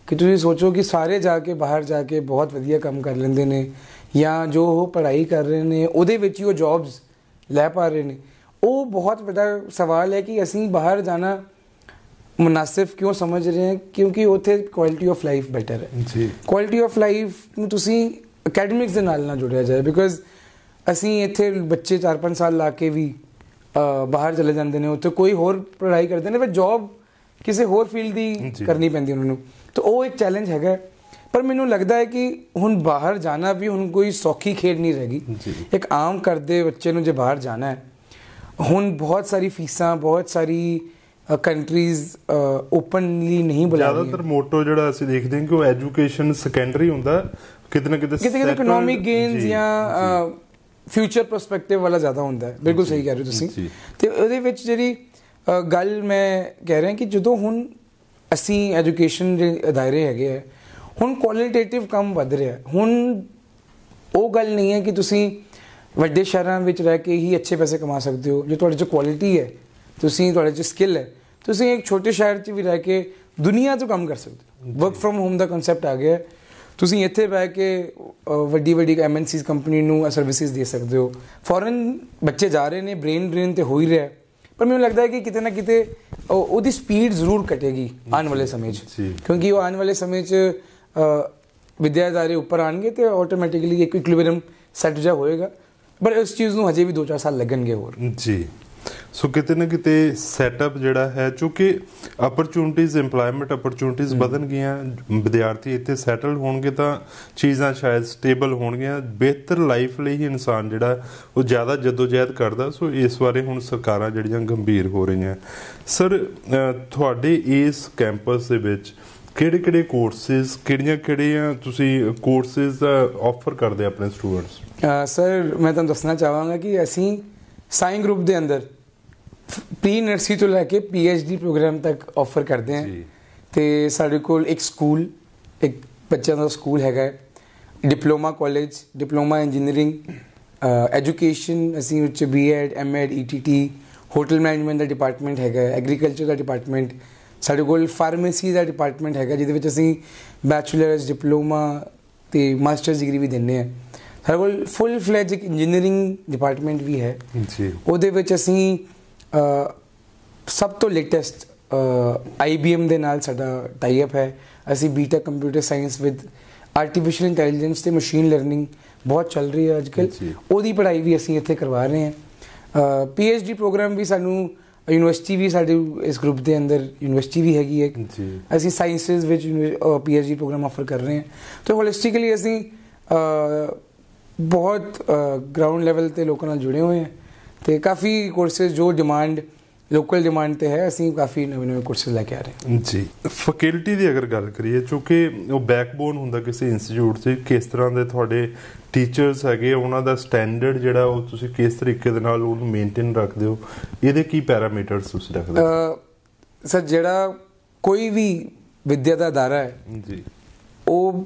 ਕਿ ਤੁਸੀਂ ਸੋਚੋ ਕਿ ਸਾਰੇ ਜਾ ਕੇ ਬਾਹਰ ਜਾ ਕੇ ਬਹੁਤ ਵਧੀਆ ਕੰਮ ਕਰ ਲੈਂਦੇ ਨੇ ਜਾਂ ਜੋ ਉਹ ਪੜ੍ਹਾਈ ਕਰ ਰਹੇ ਨੇ ਉਹਦੇ ਵਿੱਚ ਹੀ ਉਹ ਜੌਬਸ ਲੈ ਪਾ ਰਹੇ ਨੇ ਉਹ ਬਹੁਤ ਵੱਡਾ ਸਵਾਲ ਹੈ ਕਿ ਅਸੀਂ ਬਾਹਰ ਜਾਣਾ ਮناسب ਕਿਉਂ ਸਮਝ ਰਹੇ ਹਾਂ ਕਿਉਂਕਿ ਉੱਥੇ ਕੁਆਲਿਟੀ ਆਫ ਲਾਈਫ ਬੈਟਰ ਹੈ ਜੀ ਕੁਆਲਿਟੀ ਆਫ ਲਾਈਫ ਨੂੰ ਤੁਸੀਂ ਅਕੈਡਮਿਕਸ ਦੇ ਨਾਲ ਨਾ ਜੋੜਿਆ ਜਾਏ ਬਿਕਾਜ਼ ਅਸੀਂ ਇੱਥੇ ਬੱਚੇ 4-5 ਸਾਲ ਲਾ ਕੇ ਵੀ ਬਾਹਰ ਚਲੇ ਜਾਂਦੇ ਨੇ ਉੱਥੇ ਕੋਈ ਹੋਰ ਪੜ੍ਹਾਈ ਕਰਦੇ ਨੇ ਫਿਰ ਜੌਬ ਕਿਸੇ ਹੋਰ ਫੀਲਡ ਦੀ ਕਰਨੀ ਪੈਂਦੀ ਉਹਨਾਂ ਨੂੰ ਤਾਂ ਉਹ ਇੱਕ ਚੈਲੰਜ ਹੈਗਾ ਪਰ ਮੈਨੂੰ ਲੱਗਦਾ ਹੈ ਕਿ ਹੁਣ ਬਾਹਰ ਜਾਣਾ ਵੀ ਹੁਣ ਕੋਈ ਸੌਖੀ ਖੇਡ ਨਹੀਂ ਰਹੀ ਇੱਕ ਆਮ ਕਰਦੇ ਬੱਚੇ ਨੂੰ ਜੇ ਬਾਹਰ ਜਾਣਾ ਹੈ ਹੁਣ ਬਹੁਤ ਸਾਰੀ ਫੀਸਾਂ ਬਹੁਤ ਸਾਰੀ ਕੰਟਰੀਜ਼ ਓਪਨਲੀ ਨਹੀਂ ਬੁਲਾ ਰਹੀਆਂ ਜ਼ਿਆਦਾਤਰ ਮੋਟੋ ਜਿਹੜਾ ਅਸੀਂ ਦੇਖਦੇ ਹਾਂ ਕਿ ਉਹ ਐਜੂਕੇਸ਼ਨ ਸੈਕੰਡਰੀ ਹੁੰਦਾ ਕਿਤੇ ਨਾ ਕਿਤੇ ਕਿਤੇ ਇਕਨੋਮਿਕ ਗੇਨਸ ਜਾਂ ਫਿਊਚਰ ਪਰਸਪੈਕਟਿਵ ਵਾਲਾ ਜ਼ਿਆਦਾ ਹੁੰਦਾ ਹੈ ਬਿਲਕੁਲ ਸਹੀ ਕਹਿ ਰਹੇ ਤੁਸੀਂ ਤੇ ਉਹਦੇ ਵਿੱਚ ਜਿਹੜੀ ਗੱਲ ਮੈਂ ਕਹਿ ਰਿਹਾ ਕਿ ਜਦੋਂ ਹੁਣ ਅਸੀਂ ਐਜੂਕੇਸ਼ਨ ਦੇ ਦਾਇਰੇ ਹੈਗੇ ਆ ਹੁਣ ਕੁਆਲਿਟੇਟਿਵ ਕੰਮ ਵੱਧ ਰਿਹਾ ਹੁਣ ਉਹ ਗੱਲ ਨਹੀਂ ਹੈ ਕਿ ਤੁਸੀਂ ਵੱਡੇ ਸ਼ਹਿਰਾਂ ਵਿੱਚ ਰਹਿ ਕੇ ਹੀ ਅੱਛੇ ਪੈਸੇ ਕਮਾ ਸਕਦੇ ਹੋ ਜੇ ਤੁਹਾਡੇ 'ਚ ਕੁਆਲਿਟੀ ਹੈ ਤੁਸੀਂ ਤੁਹਾਡੇ 'ਚ ਸਕਿੱਲ ਹੈ ਤੁਸੀਂ ਇੱਕ ਛੋਟੇ ਸ਼ਹਿਰ 'ਚ ਵੀ ਰਹਿ ਕੇ ਦੁਨੀਆ ਤੋਂ ਕੰਮ ਕਰ ਸਕਦੇ ਹੋ ਵਰਕ ਫਰਮ ਹੋਮ ਦਾ ਕਨਸੈਪਟ ਆ ਗਿਆ ਹੈ ਤੁਸੀਂ ਇੱਥੇ ਬਹਿ ਕੇ ਵੱਡੀ ਵੱਡੀ ਐਮਐਨਸੀਸ ਕੰਪਨੀ ਨੂੰ ਸਰਵਿਸਿਜ਼ ਦੇ ਸਕਦੇ ਹੋ ਫੋਰਨ ਬੱਚੇ ਜਾ ਰਹੇ ਨੇ ਬ੍ਰੇਨ ਡਰੇਨ ਤੇ ਹੋ ਹੀ ਰਿਹਾ ਪਰ ਮੈਨੂੰ ਲੱਗਦਾ ਹੈ ਕਿ ਕਿਤੇ ਨਾ ਕਿਤੇ ਉਹਦੀ ਸਪੀਡ ਜ਼ਰੂਰ ਘਟੇਗੀ ਆਉਣ ਵਾਲੇ ਸਮੇਂ 'ਚ ਕਿਉਂਕਿ ਉਹ ਆਉਣ ਵਾਲੇ ਸਮੇਂ 'ਚ ਵਿਦਿਆਦਾਰੇ ਉੱਪਰ ਆਣਗੇ ਤੇ ਆਟੋਮੈਟਿਕਲੀ ਇੱਕ ਇਕੁਇਲਿਬਰਿਅਮ ਸੈਟ ਜਾ ਹੋਏਗਾ ਪਰ ਇਸ ਚੀਜ਼ ਨੂੰ ਹਜੇ ਵੀ 2-4 ਸਾਲ ਲੱਗਣਗੇ ਹੋਰ ਜੀ ਸੋ ਕਿਤੇ ਨਾ ਕਿਤੇ ਸੈਟਅਪ ਜਿਹੜਾ ਹੈ ਕਿਉਂਕਿ ਅਪਰਚੂਨਿਟੀਆਂ ਏਮਪਲੋਇਮੈਂਟ ਅਪਰਚੂਨਿਟੀਆਂ ਵਧਣ ਗਈਆਂ ਵਿਦਿਆਰਥੀ ਇੱਥੇ ਸੈਟਲ ਹੋਣਗੇ ਤਾਂ ਚੀਜ਼ਾਂ ਸ਼ਾਇਦ ਸਟੇਬਲ ਹੋਣਗੀਆਂ ਬਿਹਤਰ ਲਾਈਫ ਲਈ ਹੀ ਇਨਸਾਨ ਜਿਹੜਾ ਉਹ ਜ਼ਿਆਦਾ ਜਦੋਜਹਿਦ ਕਰਦਾ ਸੋ ਇਸ ਬਾਰੇ ਹੁਣ ਸਰਕਾਰਾਂ ਜਿਹੜੀਆਂ ਗੰਭੀਰ ਹੋ ਰਹੀਆਂ ਸਰ ਤੁਹਾਡੇ ਇਸ ਕੈਂਪਸ ਦੇ ਵਿੱਚ ਕਿਹੜੇ ਕਿਹੜੇ ਕੋਰਸਸ ਕਿਹੜੀਆਂ ਕਿਹੜੀਆਂ ਤੁਸੀਂ ਕੋਰਸਸ ਆਫਰ ਕਰਦੇ ਆਪਣੇ ਸਟੂਡੈਂਟਸ ਸਰ ਮੈਂ ਤੁਹਾਨੂੰ ਦੱਸਣਾ ਚਾਹਾਂਗਾ ਕਿ ਅਸੀਂ ਸਾਇੰਸ ਗਰੁੱਪ ਦੇ ਅੰਦਰ ਪ੍ਰੀ ਨਰਸਰੀ ਤੋਂ ਲੈ ਕੇ ਪੀ ਐਚ ਡੀ ਪ੍ਰੋਗਰਾਮ ਤੱਕ ਆਫਰ ਕਰਦੇ ਆ ਤੇ ਸਾਡੇ ਕੋਲ ਇੱਕ ਸਕੂਲ ਇੱਕ ਬੱਚਿਆਂ ਦਾ ਸਕੂਲ ਹੈਗਾ diploma college diploma engineering education ਅਸੀਂ ਵਿੱਚ BEd MEd ETT hotel management ਦਾ ਡਿਪਾਰਟਮੈਂਟ ਹੈਗਾ ਐਗਰੀਕਲਚਰ ਦਾ ਡਿਪਾਰਟਮੈਂਟ ਸਾਡੇ ਕੋਲ ਫਾਰਮੇਸੀ ਦਾ ਡਿਪਾਰਟਮੈਂਟ ਹੈਗਾ ਜਿਹਦੇ ਵਿੱਚ ਅਸੀਂ ਬੈਚਲਰਸ ਡਿਪਲੋਮਾ ਤੇ ਮਾਸਟਰਸ ਡਿਗਰੀ ਵੀ ਦਿੰਨੇ ਆ ਸਾਡੇ ਕੋਲ ਫੁੱਲ ਫਲੈਜਿਕ ਇੰਜੀਨੀਅਰਿੰਗ ਡਿਪਾਰਟਮੈਂਟ ਵੀ ਹੈ ਜੀ ਉਹਦੇ ਵਿੱਚ ਅਸੀਂ ਸਭ ਤੋਂ ਲੇਟੈਸਟ IBM ਦੇ ਨਾਲ ਸਾਡਾ ਟਾਈ ਅਪ ਹੈ ਅਸੀਂ ਬੀਟਾ computer science with artificial intelligence ਤੇ ਮਸ਼ੀਨ ਲਰਨਿੰਗ ਬਹੁਤ ਚੱਲ ਰਹੀ ਹੈ ਅੱਜਕੱਲ ਉਹਦੀ ਪੜ੍ਹਾਈ ਵੀ ਅਸੀਂ ਇੱਥੇ ਕਰਵਾ ਰਹੇ ਹਾਂ ਪੀਐਚਡੀ ਪ੍ਰੋਗਰਾਮ ਵੀ ਸਾਨੂੰ ਯੂਨੀਵਰਸਿਟੀ ਵੀ ਸਾਡੇ ਇਸ ਗਰੁੱਪ ਦੇ ਅੰਦਰ ਯੂਨੀਵਰਸਿਟੀ ਵੀ ਹੈਗੀ ਹੈ ਅਸੀਂ ਸਾਇੰਸਸ ਵਿੱਚ ਪੀਐਚਡੀ ਪ੍ਰੋਗਰਾਮ ਆਫਰ ਕਰ ਰਹੇ ਹਾਂ ਤੇ ਹੋਲਿਸਟਿਕਲੀ ਅਸੀਂ ਬਹੁਤ ਗਰਾਊਂਡ ਲੈਵਲ ਤੇ ਲੋਕਾਂ ਨਾਲ ਜੁੜੇ ਹੋਏ ਹਾਂ ਤੇ ਕਾਫੀ ਕੋਰਸਸ ਜੋ ਡਿਮਾਂਡ ਲੋਕਲ ਡਿਮਾਂਡ ਤੇ ਹੈ ਅਸੀਂ ਕਾਫੀ ਨਵੇਂ ਨਵੇਂ ਕੋਰਸਸ ਲੈ ਕੇ ਆ ਰਹੇ ਹਾਂ ਜੀ ਫੈਕਲਟੀ ਦੀ ਅਗਰ ਗੱਲ ਕਰੀਏ ਕਿਉਂਕਿ ਉਹ ਬੈਕਬੋਨ ਹੁੰਦਾ ਕਿਸੇ ਇੰਸਟੀਚਿਊਟ ਤੇ ਕਿਸ ਤਰ੍ਹਾਂ ਦੇ ਤੁਹਾਡੇ ਟੀਚਰਸ ਹੈਗੇ ਉਹਨਾਂ ਦਾ ਸਟੈਂਡਰਡ ਜਿਹੜਾ ਉਹ ਤੁਸੀਂ ਕਿਸ ਤਰੀਕੇ ਦੇ ਨਾਲ ਉਹਨੂੰ ਮੇਨਟੇਨ ਰੱਖਦੇ ਹੋ ਇਹਦੇ ਕੀ ਪੈਰਾਮੀਟਰਸ ਤੁਸੀਂ ਰੱਖਦੇ ਹੋ ਸਰ ਜਿਹੜਾ ਕੋਈ ਵੀ ਵਿਦਿਆ ਦਾ ਅਦਾਰਾ ਹੈ ਜੀ ਉਹ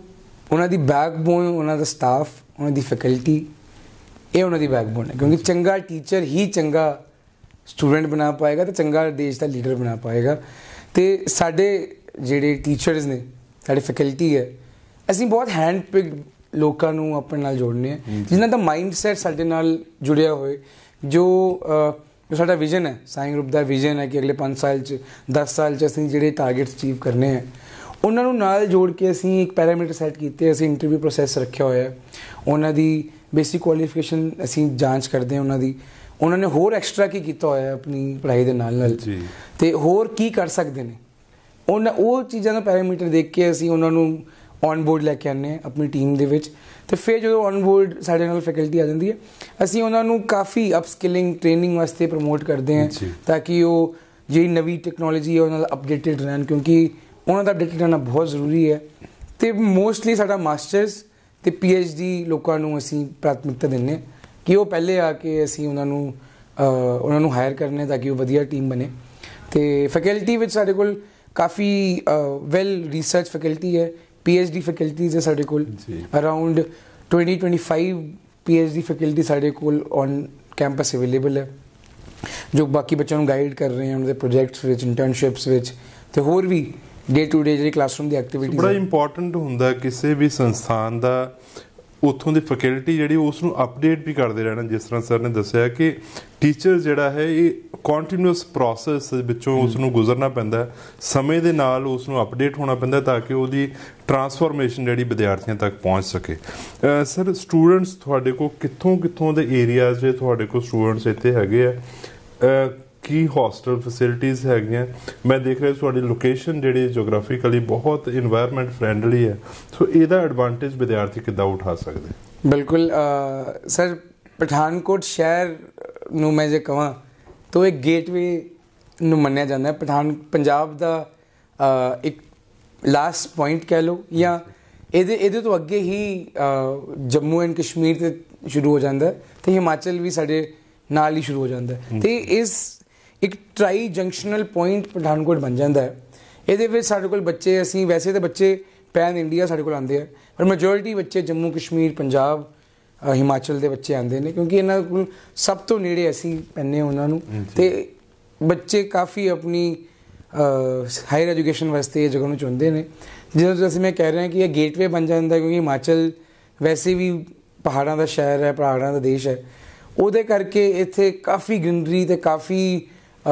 ਉਹਨਾਂ ਦੀ ਬੈਕਬੋਨ ਉਹਨਾਂ ਦਾ ਸਟਾਫ ਉਹਨਾਂ ਦੀ ਫੈਕਲਟੀ ਇਹ ਉਹਨਾਂ ਦੀ ਬੈਕਬੋਨ ਹੈ ਕਿਉਂਕਿ ਚੰਗਾ ਟੀਚਰ ਹੀ ਚੰਗਾ ਸਟੂਡੈਂਟ ਬਣਾ ਪਾਏਗਾ ਤੇ ਚੰਗਾ ਦੇਸ਼ ਦਾ ਲੀਡਰ ਬਣਾ ਪਾਏਗਾ ਤੇ ਸਾਡੇ ਜਿਹੜੇ ਟੀਚਰਸ ਨੇ ਸਾਡੀ ਫੈਕਲਟੀ ਹੈ ਅਸੀਂ ਬਹੁਤ ਹੈਂਡ ਪਿਕਡ ਲੋਕਾਂ ਨੂੰ ਆਪਣੇ ਨਾਲ ਜੋੜਨੇ ਆ ਜਿਨ੍ਹਾਂ ਦਾ ਮਾਈਂਡਸੈਟ ਸਾਡੇ ਨਾਲ ਜੁੜਿਆ ਹੋਏ ਜੋ ਜੋ ਸਾਡਾ ਵਿਜ਼ਨ ਹੈ ਸਾਇੰਗ ਗਰੁੱਪ ਦਾ ਵਿਜ਼ਨ ਹੈ ਕਿ ਅਗਲੇ 5 ਸਾਲ ਚ 10 ਸਾਲ ਚ ਅਸੀਂ ਜਿਹੜੇ ਟਾਰਗੇਟਸ ਅਚੀਵ ਕਰਨੇ ਆ ਉਹਨਾਂ ਨੂੰ ਨਾਲ ਜੋੜ ਕੇ ਅਸੀਂ ਇੱਕ ਪੈਰਾਮੀਟਰ ਸੈੱਟ ਕੀਤੇ ਅਸੀਂ ਇੰਟਰਵਿਊ ਪ੍ਰੋਸੈਸ ਰੱਖਿਆ ਹੋਇਆ ਹੈ ਉਹਨਾਂ ਦੀ ਬੇਸਿਕ ਕੁਆਲੀਫਿਕੇਸ਼ਨ ਅਸੀਂ ਜਾਂਚ ਕਰਦੇ ਹਾਂ ਉਹਨਾਂ ਦੀ ਉਹਨਾਂ ਨੇ ਹੋਰ ਐਕਸਟਰਾ ਕੀ ਕੀਤਾ ਹੋਇਆ ਆਪਣੀ ਪੜ੍ਹਾਈ ਦੇ ਨਾਲ ਨਾਲ ਜੀ ਤੇ ਹੋਰ ਕੀ ਕਰ ਸਕਦੇ ਨੇ ਉਹਨਾਂ ਉਹ ਚੀਜ਼ਾਂ ਦਾ ਪੈਰਾਮੀਟਰ ਦੇਖ ਕੇ ਅਸੀਂ ਉਹਨਾਂ ਨੂੰ ਔਨ ਬੋਰਡ ਲੈ ਕੇ ਆਨੇ ਆਪਣੀ ਟੀਮ ਦੇ ਵਿੱਚ ਤੇ ਫਿਰ ਜਦੋਂ ਔਨ ਬੋਰਡ ਸਾਡੇ ਨਾਲ ਫੈਕਲਟੀ ਆ ਜਾਂਦੀ ਹੈ ਅਸੀਂ ਉਹਨਾਂ ਨੂੰ ਕਾਫੀ ਅਪਸਕਿਲਿੰਗ ਟ੍ਰੇਨਿੰਗ ਵਾਸਤੇ ਪ੍ਰਮੋਟ ਕਰਦੇ ਹਾਂ ਤਾਂ ਕਿ ਉਹ ਜਿਹੜੀ ਨਵੀਂ ਟੈਕਨੋਲੋਜੀ ਹੈ ਉਹਨਾਂ ਨਾਲ ਅਪਡੇਟਡ ਰਹਿਣ ਕਿਉਂਕਿ ਉਹਨਾਂ ਦਾ ਅਪਡੇਟਡ ਰਹਿਣਾ ਬਹੁਤ ਜ਼ਰੂਰੀ ਹੈ ਤੇ ਮੋਸਟਲੀ ਸਾਡਾ ਮਾਸਟਰਸ ਤੇ ਪੀਐਚਡੀ ਲੋਕਾਂ ਨੂੰ ਅਸੀਂ ਪ੍ਰਾਥਮਿਕਤਾ ਦਿੰਨੇ ਕਿ ਉਹ ਪਹਿਲੇ ਆ ਕੇ ਅਸੀਂ ਉਹਨਾਂ ਨੂੰ ਉਹਨਾਂ ਨੂੰ ਹਾਇਰ ਕਰਨੇ ਤਾਂ ਕਿ ਉਹ ਵਧੀਆ ਟੀਮ ਬਣੇ ਤੇ ਫੈਕਲਟੀ ਵਿੱਚ ਸਾਡੇ ਕੋਲ ਕਾਫੀ ਵੈਲ ਰਿਸਰਚ ਫੈਕਲਟੀ ਹੈ ਪੀਐਚਡੀ ਫੈਕਲਟੀਜ਼ ਹੈ ਸਾਡੇ ਕੋਲ ਅਰਾਊਂਡ 20 25 ਪੀਐਚਡੀ ਫੈਕਲਟੀ ਸਾਡੇ ਕੋਲ ਔਨ ਕੈਂਪਸ ਅਵੇਲੇਬਲ ਹੈ ਜੋ ਬਾਕੀ ਬੱਚਿਆਂ ਨੂੰ ਗਾਈਡ ਕਰ ਰਹੇ ਹਨ ਉਹਨਾਂ ਦੇ ਪ੍ਰੋਜੈਕਟਸ ਵਿੱਚ ਇੰਟਰਨਸ਼ਿਪਸ ਵਿੱਚ ਤੇ ਹੋਰ ਵੀ ਡੇ ਟੂ ਡੇ ਜਿਹੜੀ ਕਲਾਸਰੂਮ ਦੀ ਐਕਟੀਵਿਟੀ ਬੜਾ ਇੰਪੋਰਟੈਂਟ ਹੁੰਦਾ ਕਿਸੇ ਵੀ ਸੰਸਥਾਨ ਦਾ ਉਥੋਂ ਦੀ ਫੈਕਲਟੀ ਜਿਹੜੀ ਉਸ ਨੂੰ ਅਪਡੇਟ ਵੀ ਕਰਦੇ ਰਹਿਣਾ ਜਿਸ ਤਰ੍ਹਾਂ ਸਰ ਨੇ ਦੱਸਿਆ ਕਿ ਟੀਚਰ ਜਿਹੜਾ ਹੈ ਇਹ ਕੰਟੀਨਿਊਸ ਪ੍ਰੋਸੈਸ ਵਿੱਚੋਂ ਉਸ ਨੂੰ ਗੁਜ਼ਰਨਾ ਪੈਂਦਾ ਸਮੇਂ ਦੇ ਨਾਲ ਉਸ ਨੂੰ ਅਪਡੇਟ ਹੋਣਾ ਪੈਂਦਾ ਤਾਂ ਕਿ ਉਹਦੀ ਟਰਾਂਸਫਰਮੇਸ਼ਨ ਜਿਹੜੀ ਵਿਦਿਆਰਥੀਆਂ ਤੱਕ ਪਹੁੰਚ ਸਕੇ ਸਰ ਸਟੂਡੈਂਟਸ ਤੁਹਾਡੇ ਕੋ ਕਿੱਥੋਂ ਕਿੱਥੋਂ ਦੇ ਏਰੀਆਜ਼ ਦੇ ਤੁਹਾਡੇ ਕੋ ਸਟੂਡੈਂਟਸ ਇੱਥੇ ਹੈਗੇ ਆ ਕੀ ਹੋਸਟਲ ਫੈਸਿਲਿਟੀਆਂ ਹੈਗੀਆਂ ਮੈਂ ਦੇਖ ਰਿਹਾ ਤੁਹਾਡੀ ਲੋਕੇਸ਼ਨ ਜਿਹੜੀ ਜੀਓਗ੍ਰਾਫਿਕਲੀ ਬਹੁਤ এনवायरमेंट ਫ੍ਰੈਂਡਲੀ ਹੈ ਸੋ ਇਹਦਾ ਐਡਵਾਂਟੇਜ ਵਿਦਿਆਰਥੀ ਕਿੱਦਾਂ ਉਠਾ ਸਕਦੇ ਬਿਲਕੁਲ ਸਰ ਪਠਾਨਕੋਟ ਸ਼ਹਿਰ ਨੂੰ ਮੈਂ ਜੇ ਕਹਾਂ ਤਾਂ ਇਹ ਗੇਟਵੇ ਨੂੰ ਮੰਨਿਆ ਜਾਂਦਾ ਹੈ ਪਠਾਨ ਪੰਜਾਬ ਦਾ ਇੱਕ ਲਾਸਟ ਪੁਆਇੰਟ ਕਹਿ ਲਓ ਜਾਂ ਇਹਦੇ ਇਹਦੇ ਤੋਂ ਅੱਗੇ ਹੀ ਜੰਮੂ ਐਂਡ ਕਸ਼ਮੀਰ ਤੇ ਸ਼ੁਰੂ ਹੋ ਜਾਂਦਾ ਤੇ ਹਿਮਾਚਲ ਵੀ ਸਾਡੇ ਨਾਲ ਹੀ ਸ਼ੁਰੂ ਹੋ ਜਾਂਦਾ ਤੇ ਇਸ ਇੱਕ ਟ੍ਰਾਈ ਜੰਕਸ਼ਨਲ ਪੁਆਇੰਟ ਪਠਾਨਕੋਟ ਬਣ ਜਾਂਦਾ ਹੈ ਇਹਦੇ ਵਿੱਚ ਸਾਡੇ ਕੋਲ ਬੱਚੇ ਅਸੀਂ ਵੈਸੇ ਤਾਂ ਬੱਚੇ ਪੈਨ ਇੰਡੀਆ ਸਾਡੇ ਕੋਲ ਆਉਂਦੇ ਆ ਪਰ ਮੈਜੋਰਿਟੀ ਬੱਚੇ ਜੰਮੂ ਕਸ਼ਮੀਰ ਪੰਜਾਬ ਹਿਮਾਚਲ ਦੇ ਬੱਚੇ ਆਉਂਦੇ ਨੇ ਕਿਉਂਕਿ ਇਹਨਾਂ ਕੋਲ ਸਭ ਤੋਂ ਨੇੜੇ ਅਸੀਂ ਪੈਨੇ ਉਹਨਾਂ ਨੂੰ ਤੇ ਬੱਚੇ ਕਾਫੀ ਆਪਣੀ ਹਾਇਰ ਐਜੂਕੇਸ਼ਨ ਵਾਸਤੇ ਇਹ ਜਗ੍ਹਾ ਨੂੰ ਚੁਣਦੇ ਨੇ ਜਿਵੇਂ ਜਿਵੇਂ ਮੈਂ ਕਹਿ ਰਿਹਾ ਕਿ ਇਹ ਗੇਟਵੇ ਬਣ ਜਾਂਦਾ ਕਿਉਂਕਿ ਹਿਮਾਚਲ ਵੈਸੇ ਵੀ ਪਹਾੜਾਂ ਦਾ ਸ਼ਹਿਰ ਹੈ ਪਹਾੜਾਂ ਦਾ ਦੇਸ਼ ਹੈ ਉਹਦੇ ਕਰਕੇ ਇੱਥੇ ਕਾਫੀ ਗਿੰਦਰੀ ਤੇ ਕਾਫੀ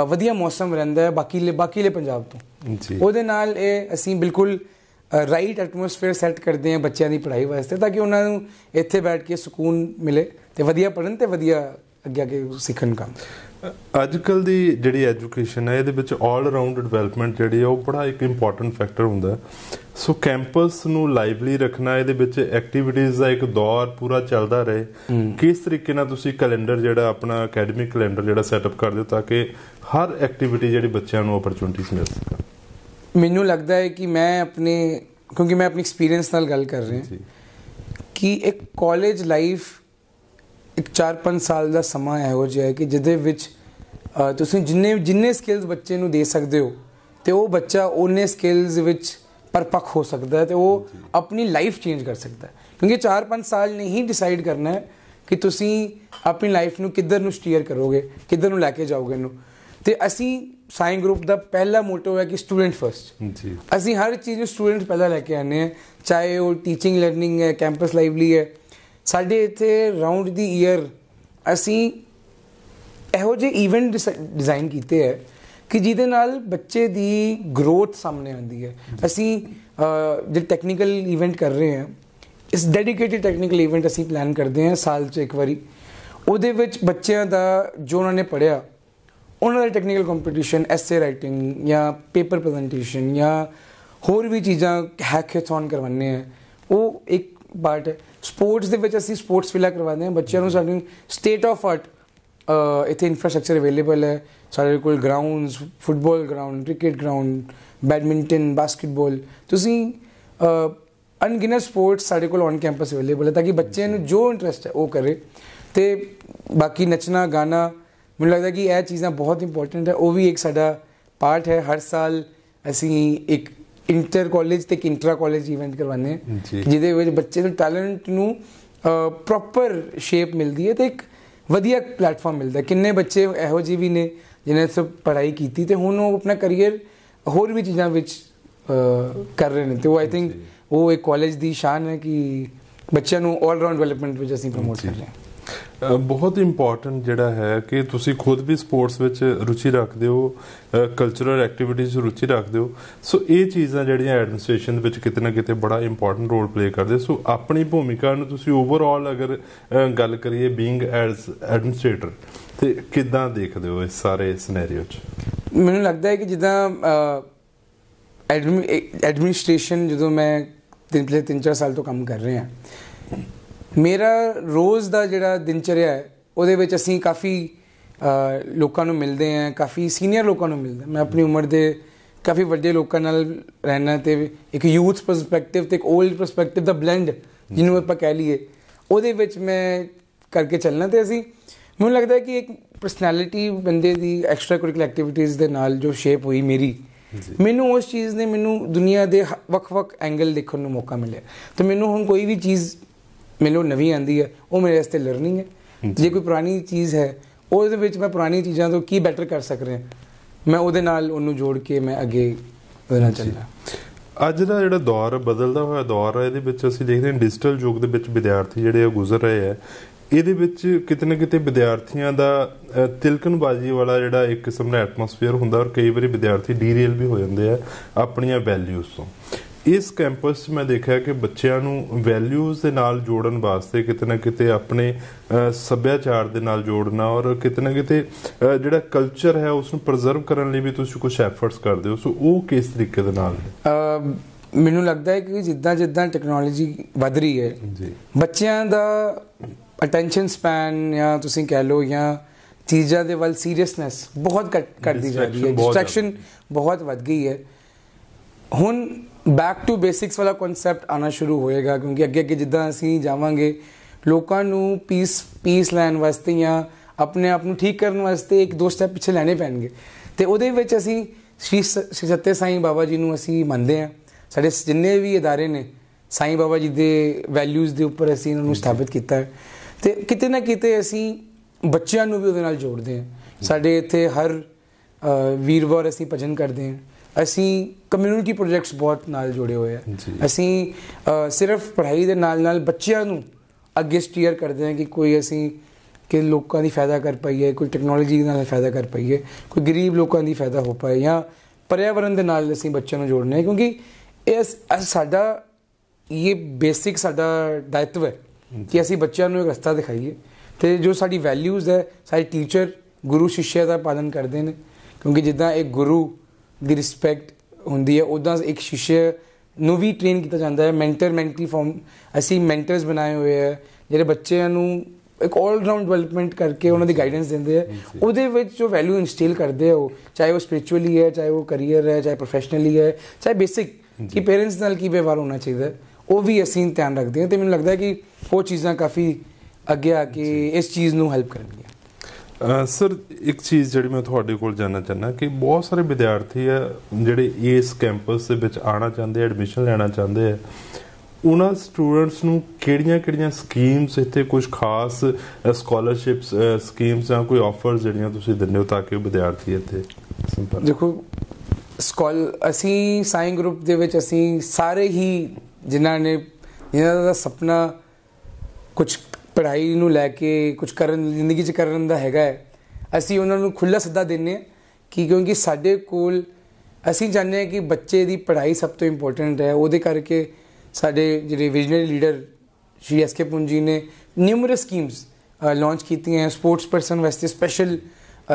ਵਧੀਆ ਮੌਸਮ ਰਹਿੰਦਾ ਹੈ ਬਾਕੀ ਬਾਕੀ ਲੇ ਪੰਜਾਬ ਤੋਂ ਜੀ ਉਹਦੇ ਨਾਲ ਇਹ ਅਸੀਂ ਬਿਲਕੁਲ ਰਾਈਟ ਐਟਮੋਸਫੇਅਰ ਸੈੱਟ ਕਰਦੇ ਹਾਂ ਬੱਚਿਆਂ ਦੀ ਪੜ੍ਹਾਈ ਵਾਸਤੇ ਤਾਂ ਕਿ ਉਹਨਾਂ ਨੂੰ ਇੱਥੇ ਬੈਠ ਕੇ ਸਕੂਨ ਮਿਲੇ ਤੇ ਵਧੀਆ ਪੜਨ ਤੇ ਵਧੀਆ ਅੱਗੇ ਅੱਗੇ ਸਿੱਖਣ ਕੰਮ ਅੱਜਕੱਲ ਦੀ ਜਿਹੜੀ ਐਜੂਕੇਸ਼ਨ ਹੈ ਇਹਦੇ ਵਿੱਚ 올 ਅਰਾਊਂਡ ਡਿਵੈਲਪਮੈਂਟ ਜਿਹੜੀ ਹੈ ਉਹ ਬੜਾ ਇੱਕ ਇੰਪੋਰਟੈਂਟ ਫੈਕਟਰ ਹੁੰਦਾ ਸੋ ਕੈਂਪਸ ਨੂੰ ਲਾਈਵਲੀ ਰੱਖਣਾ ਇਹਦੇ ਵਿੱਚ ਐਕਟੀਵਿਟੀਆਂ ਦਾ ਇੱਕ ਦੌਰ ਪੂਰਾ ਚੱਲਦਾ ਰਹੇ ਕਿਸ ਤਰੀਕੇ ਨਾਲ ਤੁਸੀਂ ਕੈਲੰਡਰ ਜਿਹੜਾ ਆਪਣਾ ਅਕੈਡਮਿਕ ਕੈਲੰਡਰ ਜਿਹੜਾ ਸੈਟਅਪ ਕਰ ਦਿਓ ਤਾਂ ਕਿ ਹਰ ਐਕਟੀਵਿਟੀ ਜਿਹੜੀ ਬੱਚਿਆਂ ਨੂੰ ਓਪਰਚੁਨਿਟੀਜ਼ ਮਿਲ ਸਕਣ ਮੈਨੂੰ ਲੱਗਦਾ ਹੈ ਕਿ ਮੈਂ ਆਪਣੇ ਕਿਉਂਕਿ ਮੈਂ ਆਪਣੀ ਐਕਸਪੀਰੀਅੰਸ ਨਾਲ ਗੱਲ ਕਰ ਰਿਹਾ ਹਾਂ ਕਿ ਇੱਕ ਕਾਲਜ ਲਾਈਫ ਇੱਕ 4-5 ਸਾਲ ਦਾ ਸਮਾਂ ਹੈ ਉਹ ਹੈ ਕਿ ਜਿਹਦੇ ਵਿੱਚ ਤੁਸੀਂ ਜਿੰਨੇ ਜਿੰਨੇ ਸਕਿੱਲਸ ਬੱਚੇ ਨੂੰ ਦੇ ਸਕਦੇ ਹੋ ਤੇ ਉਹ ਬੱਚਾ ਉਹਨੇ ਸਕਿੱਲਸ ਵਿੱਚ ਪਰਪੱਕ ਹੋ ਸਕਦਾ ਹੈ ਤੇ ਉਹ ਆਪਣੀ ਲਾਈਫ ਚੇਂਜ ਕਰ ਸਕਦਾ ਹੈ ਕਿਉਂਕਿ 4-5 ਸਾਲ ਨੇ ਹੀ ਡਿਸਾਈਡ ਕਰਨਾ ਹੈ ਕਿ ਤੁਸੀਂ ਆਪਣੀ ਲਾਈਫ ਨੂੰ ਕਿੱਧਰ ਨੂੰ ਸਟੀਅਰ ਕਰੋਗੇ ਕਿੱਧਰ ਨੂੰ ਲੈ ਕੇ ਜਾਓਗੇ ਇਹਨੂੰ ਤੇ ਅਸੀਂ ਸਾਇੰਸ ਗਰੁੱਪ ਦਾ ਪਹਿਲਾ ਮੋਟੋ ਹੈ ਕਿ ਸਟੂਡੈਂਟ ਫਰਸਟ ਜੀ ਅਸੀਂ ਹਰ ਚੀਜ਼ ਨੂੰ ਸਟੂਡੈਂਟ ਪਹਿਲਾਂ ਲੈ ਕੇ ਆਨੇ ਆ ਚਾਹੇ ਉਹ ਟੀਚਿੰਗ ਲਰਨਿੰਗ ਹੈ ਕੈਂਪਸ ਲਾਈਵਲੀ ਹੈ ਸਾਡੇ ਇੱਥੇ ਰਾਉਂਡ ਦੀ ਈਅਰ ਅਸੀਂ ਇਹੋ ਜਿਹੇ ਇਵੈਂਟ ਡਿਜ਼ਾਈਨ ਕੀਤੇ ਹੈ ਕਿ ਜਿਹਦੇ ਨਾਲ ਬੱਚੇ ਦੀ ਗਰੋਥ ਸਾਹਮਣੇ ਆਉਂਦੀ ਹੈ ਅਸੀਂ ਜੇ ਟੈਕਨੀਕਲ ਇਵੈਂਟ ਕਰ ਰਹੇ ਹਾਂ ਇਸ ਡੈਡੀਕੇਟਿਡ ਟੈਕਨੀਕਲ ਇਵੈਂਟ ਅਸੀਂ ਪਲਾਨ ਕਰਦੇ ਹਾਂ ਸਾਲ 'ਚ ਇੱਕ ਵਾਰੀ ਉਹਦੇ ਵਿੱਚ ਬੱਚਿਆਂ ਦਾ ਜੋ ਉਹਨਾਂ ਨੇ ਪੜਿਆ ਉਹਨਾਂ ਦਾ ਟੈਕਨੀਕਲ ਕੰਪੀਟੀਸ਼ਨ ਐਸੇ ਰਾਈਟਿੰਗ ਜਾਂ ਪੇਪਰ ਪ੍ਰੈਜੈਂਟੇਸ਼ਨ ਜਾਂ ਹੋਰ ਵੀ ਚੀਜ਼ਾਂ ਹੈਕਥੋਨ ਕਰਵਾਉਣੇ ਆ ਉਹ ਇੱਕ ਪਾਰਟ ਹੈ ਸਪੋਰਟਸ ਦੇ ਵਿੱਚ ਅਸੀਂ ਸਪੋਰਟਸ ਵਿਲਾ ਕਰਵਾਉਂਦੇ ਆ ਬੱਚਿਆਂ ਨੂੰ ਸਾਡੀ ਸਟੇਟ ਆਫ ਆਰਟ ਇੱਥੇ ਇਨਫਰਾਸਟ੍ਰਕਚਰ ਅਵੇਲੇਬਲ ਹੈ ਸਾਡੇ ਕੋਲ grounds football ground cricket ground badminton basketball ਤੁਸੀਂ ਅਨਗਿਨਸ ਸਪੋਰਟਸ ਸਾਡੇ ਕੋਲ ਔਨ ਕੈਂਪਸ ਅਵੇਲੇਬਲ ਹੈ ਤਾਂ ਕਿ ਬੱਚਿਆਂ ਨੂੰ ਜੋ ਇੰਟਰਸਟ ਹੈ ਉਹ ਕਰੇ ਤੇ ਬਾਕੀ ਨੱਚਣਾ ਗਾਣਾ ਮੈਨੂੰ ਲੱਗਦਾ ਕਿ ਇਹ ਚੀਜ਼ਾਂ ਬਹੁਤ ਇੰਪੋਰਟੈਂਟ ਹੈ ਉਹ ਵੀ ਇੱਕ ਸਾਡਾ ਪਾਰਟ ਹੈ ਹਰ ਸਾਲ ਅਸੀਂ ਇੱਕ ਇੰਟਰ ਕਾਲਜ ਤੇ ਇੰਟਰਾ ਕਾਲਜ ਇਵੈਂਟ ਕਰਵਾਉਂਦੇ ਹਾਂ ਜਿਹਦੇ ਵਿੱਚ ਬੱਚੇ ਦੇ ਟੈਲੈਂਟ ਨੂੰ ਪ੍ਰੋਪਰ ਸ਼ੇਪ ਮਿਲਦੀ ਹੈ ਤੇ ਇੱਕ ਵਧੀਆ ਪਲੇਟਫਾਰਮ ਮਿਲਦਾ ਕਿੰਨੇ ਬੱਚੇ ਇਹੋ ਜਿਹੇ ਵੀ ਨੇ ਜਿਨ੍ਹਾਂ ਨੇ ਪੜ੍ਹਾਈ ਕੀਤੀ ਤੇ ਹੁਣ ਉਹ ਆਪਣਾ ਕੈਰੀਅਰ ਹੋਰ ਵੀ ਚੀਜ਼ਾਂ ਵਿੱਚ ਕਰ ਰਹੇ ਨੇ ਤੇ ਉਹ ਆਈ ਥਿੰਕ ਉਹ ਇੱਕ ਕਾਲਜ ਦੀ ਸ਼ਾਨ ਹੈ ਕਿ ਬੱਚਿਆਂ ਨੂੰ 올 ਰਾਉਂਡ ਡਿਵੈਲਪਮੈਂਟ ਵਿੱਚ ਅਸੀਂ ਪ੍ਰਮੋਟ ਕਰ ਰਹੇ ਹਾਂ ਬਹੁਤ ਇੰਪੋਰਟੈਂਟ ਜਿਹੜਾ ਹੈ ਕਿ ਤੁਸੀਂ ਖੁਦ ਵੀ ਸਪੋਰਟਸ ਵਿੱਚ ਰੁਚੀ ਰੱਖਦੇ ਹੋ ਕਲਚਰਲ ਐਕਟੀਵਿਟੀਜ਼ ਰੁਚੀ ਰੱਖਦੇ ਹੋ ਸੋ ਇਹ ਚੀਜ਼ਾਂ ਜਿਹੜੀਆਂ ਐਡਮਿਨਿਸਟ੍ਰੇਸ਼ਨ ਵਿੱਚ ਕਿਤੇ ਨਾ ਕਿਤੇ ਬੜਾ ਇੰਪੋਰਟੈਂਟ ਰੋਲ ਪਲੇ ਕਰਦੇ ਸੋ ਆਪਣੀ ਭੂਮਿਕਾ ਨੂੰ ਤੁਸੀਂ ਓਵਰਆਲ ਅਗਰ ਗੱਲ ਕਰੀਏ ਬੀਇੰਗ ਐਸ ਐਡਮਿਨਿਸਟ੍ਰੇਟਰ ਤੇ ਕਿਦਾਂ ਦੇਖਦੇ ਹੋ ਇਸ ਸਾਰੇ ਸਿਨੈਰੀਓ 'ਚ ਮੈਨੂੰ ਲੱਗਦਾ ਹੈ ਕਿ ਜਿੱਦਾਂ ਐਡਮਿਨਿਸਟ੍ਰੇਸ਼ਨ ਜਦੋਂ ਮੈਂ ਤਿੰਨ ਪਿਛਲੇ 3-4 ਸਾਲ ਤੋਂ ਕੰਮ ਕਰ ਰਹੇ ਹਾਂ ਮੇਰਾ ਰੋਜ਼ ਦਾ ਜਿਹੜਾ ਦਿਨਚਰਿਆ ਹੈ ਉਹਦੇ ਵਿੱਚ ਅਸੀਂ ਕਾਫੀ ਲੋਕਾਂ ਨੂੰ ਮਿਲਦੇ ਆਂ ਕਾਫੀ ਸੀਨੀਅਰ ਲੋਕਾਂ ਨੂੰ ਮਿਲਦੇ ਮੈਂ ਆਪਣੀ ਉਮਰ ਦੇ ਕਾਫੀ ਵੱਡੇ ਲੋਕਾਂ ਨਾਲ ਰਹਿਣਾ ਤੇ ਇੱਕ ਯੂਥ ਪਰਸਪੈਕਟਿਵ ਤੇ ਇੱਕ 올ਡ ਪਰਸਪੈਕਟਿਵ ਦਾ ਬਲੈਂਡ ਜਿਹਨੂੰ ਆਪਾਂ ਕਹਿ ਲਈਏ ਉਹਦੇ ਵਿੱਚ ਮੈਂ ਕਰਕੇ ਚੱਲਣਾ ਤੇ ਅਸੀਂ ਮੈਨੂੰ ਲੱਗਦਾ ਹੈ ਕਿ ਇੱਕ ਪਰਸਨੈਲਿਟੀ ਬੰਦੇ ਦੀ ਐਕਸਟਰਾ ਕਰਿਕੂਲਰ ਐਕਟੀਵਿਟੀਜ਼ ਦੇ ਨਾਲ ਜੋ ਸ਼ੇਪ ਹੋਈ ਮੇਰੀ ਮੈਨੂੰ ਉਸ ਚੀਜ਼ ਨੇ ਮੈਨੂੰ ਦੁਨੀਆ ਦੇ ਵੱਖ-ਵੱਖ ਐਂਗਲ ਦੇਖਣ ਨੂੰ ਮੌਕਾ ਮਿਲਿਆ ਤੇ ਮੈਨੂੰ ਹੁਣ ਕੋਈ ਵੀ ਚੀਜ਼ ਮੈਨੂੰ ਨਵੀਂ ਆਂਦੀ ਹੈ ਉਹ ਮੇਰੇ ਵਾਸਤੇ ਲਰਨਿੰਗ ਹੈ ਜੇ ਕੋਈ ਪੁਰਾਣੀ ਚੀਜ਼ ਹੈ ਉਹਦੇ ਵਿੱਚ ਮੈਂ ਪੁਰਾਣੀ ਚੀਜ਼ਾਂ ਤੋਂ ਕੀ ਬੈਟਰ ਕਰ ਸਕ ਰਿਹਾ ਮੈਂ ਉਹਦੇ ਨਾਲ ਉਹਨੂੰ ਜੋੜ ਕੇ ਮੈਂ ਅੱਗੇ ਵਧਣਾ ਚਾਹੁੰਦਾ ਅੱਜ ਦਾ ਜਿਹੜਾ ਦੌਰ ਬਦਲਦਾ ਹੋਇਆ ਦੌਰ ਹੈ ਇਹਦੇ ਵਿੱਚ ਅਸੀਂ ਦੇਖਦੇ ਹਾਂ ਡਿਜੀਟਲ ਯੁੱਗ ਦੇ ਵਿੱਚ ਵਿਦਿਆਰਥੀ ਜਿਹੜੇ ਆ ਗੁਜ਼ਰ ਰਹੇ ਆ ਇਹਦੇ ਵਿੱਚ ਕਿਤੇ ਨਾ ਕਿਤੇ ਵਿਦਿਆਰਥੀਆਂ ਦਾ ਤਿਲਕਨਬਾਜ਼ੀ ਵਾਲਾ ਜਿਹੜਾ ਇੱਕ ਕਿਸਮ ਦਾ ਐਟਮੋਸਫੇਅਰ ਹੁੰਦਾ ਔਰ ਕਈ ਵਾਰੀ ਵਿਦਿਆਰਥੀ ਡੀਰੇਲ ਵੀ ਹੋ ਜਾਂਦੇ ਆ ਆਪਣੀਆਂ ਵੈਲਿਊਜ਼ ਤੋਂ ਇਸ ਕੈਂਪਸ 'ਚ ਮੈਂ ਦੇਖਿਆ ਕਿ ਬੱਚਿਆਂ ਨੂੰ ਵੈਲਿਊਜ਼ ਦੇ ਨਾਲ ਜੋੜਨ ਵਾਸਤੇ ਕਿਤੇ ਨਾ ਕਿਤੇ ਆਪਣੇ ਸੱਭਿਆਚਾਰ ਦੇ ਨਾਲ ਜੋੜਨਾ ਔਰ ਕਿਤੇ ਨਾ ਕਿਤੇ ਜਿਹੜਾ ਕਲਚਰ ਹੈ ਉਸ ਨੂੰ ਪ੍ਰੀਜ਼ਰਵ ਕਰਨ ਲਈ ਵੀ ਤੁਸੀਂ ਕੁਝ ਐਫਰਟਸ ਕਰਦੇ ਹੋ ਸੋ ਉਹ ਕਿਸ ਤਰੀਕੇ ਦੇ ਨਾਲ ਮੈਨੂੰ ਲੱਗਦਾ ਹੈ ਕਿ ਜਿੱਦਾਂ ਜਿੱਦਾਂ ਟੈਕਨੋਲੋਜੀ ਵਧ ਰਹੀ ਹੈ ਜੀ ਬੱਚਿਆਂ ਦਾ ਅਟੈਂਸ਼ਨ ਸਪੈਨ ਜਾਂ ਤੁਸੀਂ ਕਹਿ ਲਓ ਜਾਂ ਚੀਜ਼ਾਂ ਦੇ ਵੱਲ ਸੀਰੀਅਸਨੈਸ ਬਹੁਤ ਘਟ ਕਰਦੀ ਜਾ ਰਹੀ ਹੈ ਡਿਸਟਰੈਕਸ਼ਨ ਬਹੁਤ ਵੱਧ ਗਈ ਹੈ ਹੁਣ ਬੈਕ ਟੂ ਬੇਸਿਕਸ ਵਾਲਾ ਕਨਸੈਪਟ ਆਣਾ ਸ਼ੁਰੂ ਹੋਏਗਾ ਕਿਉਂਕਿ ਅੱਗੇ ਅੱਗੇ ਜਿੱਦਾਂ ਅਸੀਂ ਜਾਵਾਂਗੇ ਲੋਕਾਂ ਨੂੰ ਪੀਸ ਪੀਸ ਲੈਣ ਵਾਸਤੇ ਜਾਂ ਆਪਣੇ ਆਪ ਨੂੰ ਠੀਕ ਕਰਨ ਵਾਸਤੇ ਇੱਕ ਦੋ ਸਟੈਪ ਪਿੱਛੇ ਲੈਣੇ ਪੈਣਗੇ ਤੇ ਉਹਦੇ ਵਿੱਚ ਅਸੀਂ ਸ਼੍ਰੀ ਸੱਤੇ ਸਾਈਂ ਬਾਬਾ ਜੀ ਨੂੰ ਅਸੀਂ ਮੰਨਦੇ ਆ ਸਾਡੇ ਜਿੰਨੇ ਵੀ ادارے ਨੇ ਸਾਈਂ ਬਾਬਾ ਜੀ ਦੇ ਵੈਲਿਊਜ਼ ਦੇ ਉੱਪਰ ਅਸੀਂ ਇਹਨਾਂ ਨੂੰ ਸਥਾਪਿਤ ਕੀਤਾ ਹੈ ਤੇ ਕਿਤੇ ਨਾ ਕਿਤੇ ਅਸੀਂ ਬੱਚਿਆਂ ਨੂੰ ਵੀ ਉਹਦੇ ਨਾਲ ਜੋੜਦੇ ਆ ਸਾਡੇ ਇੱਥੇ ਹਰ ਵੀਰਵਾਰ ਅਸੀਂ ਭਜਨ ਕਰਦੇ ਆ ਅਸੀਂ ਕਮਿਊਨਿਟੀ ਪ੍ਰੋਜੈਕਟਸ ਬਹੁਤ ਨਾਲ ਜੁੜੇ ਹੋਏ ਆ ਅਸੀਂ ਸਿਰਫ ਪੜ੍ਹਾਈ ਦੇ ਨਾਲ ਨਾਲ ਬੱਚਿਆਂ ਨੂੰ ਅੱਗੇ ਸਟੀਅਰ ਕਰਦੇ ਹਾਂ ਕਿ ਕੋਈ ਅਸੀਂ ਕਿ ਲੋਕਾਂ ਦੀ ਫਾਇਦਾ ਕਰ ਪਈਏ ਕੋਈ ਟੈਕਨੋਲੋਜੀ ਨਾਲ ਫਾਇਦਾ ਕਰ ਪਈਏ ਕੋਈ ਗਰੀਬ ਲੋਕਾਂ ਦੀ ਫਾਇਦਾ ਹੋ ਪਾਏ ਜਾਂ ਪਰਿਆਵਰਣ ਦੇ ਨਾਲ ਅਸੀਂ ਬੱਚਿਆਂ ਨੂੰ ਜੋੜਨੇ ਕਿਉਂਕਿ ਇਹ ਸਾਡਾ ਇਹ ਬੇਸਿਕ ਸਾਡਾ ਦਾਇਤਵ ਹੈ ਕਿ ਅਸੀਂ ਬੱਚਿਆਂ ਨੂੰ ਇੱਕ ਰਸਤਾ ਦਿਖਾਈਏ ਤੇ ਜੋ ਸਾਡੀ ਵੈਲਿਊਜ਼ ਹੈ ਸਾਡੇ ਟੀਚਰ ਗੁਰੂ ਸ਼ਿਸ਼ਿਆ ਦਾ ਪਾਲਨ ਕਰਦੇ ਨੇ ਕਿਉਂਕਿ ਜਿੱਦਾਂ ਇੱਕ ਗੁਰੂ ਦੀ ਰਿਸਪੈਕਟ ਹੁੰਦੀ ਹੈ ਉਦਾਂ ਇੱਕ ਸ਼ਿਸ਼ੇ ਨੂੰ ਵੀ ਟ੍ਰੇਨ ਕੀਤਾ ਜਾਂਦਾ ਹੈ ਮੈਂਟਰ ਮੈਂਟੀ ਫਾਰਮ ਅਸੀਂ ਮੈਂਟਰਸ ਬਣਾਏ ਹੋਏ ਹੈ ਜਿਹੜੇ ਬੱਚਿਆਂ ਨੂੰ ਇੱਕ 올 ਰਾਉਂਡ ਡਿਵੈਲਪਮੈਂਟ ਕਰਕੇ ਉਹਨਾਂ ਦੀ ਗਾਈਡੈਂਸ ਦਿੰਦੇ ਆ ਉਹਦੇ ਵਿੱਚ ਜੋ ਵੈਲਿਊ ਇਨਸਟਾਲ ਕਰਦੇ ਹੋ ਚਾਹੇ ਉਹ ਸਪਿਰਚੁਅਲੀ ਹੈ ਚਾਹੇ ਉਹ ਕੈਰੀਅਰ ਹੈ ਚਾਹੇ ਪ੍ਰੋਫੈਸ਼ਨਲੀ ਹੈ ਚਾਹੇ ਬੇਸਿਕ ਕਿ ਪੇਰੈਂਟਸ ਨਾਲ ਕੀ ਵਿਵਹਾਰ ਹੋਣਾ ਚਾਹੀਦਾ ਉਹ ਵੀ ਅਸੀਂ ਧਿਆਨ ਰੱਖਦੇ ਹਾਂ ਤੇ ਮੈਨੂੰ ਲੱਗਦਾ ਹੈ ਕਿ ਉਹ ਚੀਜ਼ਾਂ ਕਾਫੀ ਅੱਗੇ ਆ ਕੇ ਇਸ ਚੀਜ਼ ਨੂੰ ਹੈਲਪ ਕਰਨਗੀਆਂ ਸਰ ਇੱਕ ਚੀਜ਼ ਜਿਹੜੀ ਮੈਂ ਤੁਹਾਡੇ ਕੋਲ ਜਾਨਣਾ ਚਾਹੁੰਦਾ ਕਿ ਬਹੁਤ ਸਾਰੇ ਵਿਦਿਆਰਥੀ ਆ ਜਿਹੜੇ ਇਸ ਕੈਂਪਸ ਦੇ ਵਿੱਚ ਆਣਾ ਚਾਹੁੰਦੇ ਐਡਮਿਸ਼ਨ ਲੈਣਾ ਚਾਹੁੰਦੇ ਆ ਉਹਨਾਂ ਸਟੂਡੈਂਟਸ ਨੂੰ ਕਿਹੜੀਆਂ-ਕਿਹੜੀਆਂ ਸਕੀਮਸ ਇੱਥੇ ਕੁਝ ਖਾਸ ਸਕਾਲਰਸ਼ਿਪਸ ਸਕੀਮਸ ਜਾਂ ਕੋਈ ਆਫਰਸ ਜਿਹੜੀਆਂ ਤੁਸੀਂ ਦਿੰਦੇ ਹੋ ਤਾਂ ਕਿ ਉਹ ਵਿਦਿਆਰਥੀ ਇੱਥੇ ਦੇਖੋ ਸਕਾਲ ਅਸੀਂ ਸਾਇੰ ਗਰੁੱਪ ਦੇ ਵਿੱਚ ਅਸੀਂ ਸਾਰੇ ਹੀ ਜਿਨ੍ਹਾਂ ਨੇ ਇਹਨਾਂ ਦਾ ਸੁਪਨਾ ਕੁਝ ਪੜ੍ਹਾਈ ਨੂੰ ਲੈ ਕੇ ਕੁਝ ਕਰਨ ਜ਼ਿੰਦਗੀ 'ਚ ਕਰਨ ਦਾ ਹੈਗਾ ਅਸੀਂ ਉਹਨਾਂ ਨੂੰ ਖੁੱਲਾ ਸੱਦਾ ਦਿੰਨੇ ਆ ਕਿ ਕਿਉਂਕਿ ਸਾਡੇ ਕੋਲ ਅਸੀਂ ਜਾਣਦੇ ਆ ਕਿ ਬੱਚੇ ਦੀ ਪੜ੍ਹਾਈ ਸਭ ਤੋਂ ਇੰਪੋਰਟੈਂਟ ਹੈ ਉਹਦੇ ਕਰਕੇ ਸਾਡੇ ਜਿਹੜੇ visionary leader Shri S K Punji ਨੇ ਨਿਊਮਰਸ ਸਕੀਮਸ ਲਾਂਚ ਕੀਤੀਆਂ ਹੈ ਸਪੋਰਟਸ ਪਰਸਨ ਵਾਸਤੇ ਸਪੈਸ਼ਲ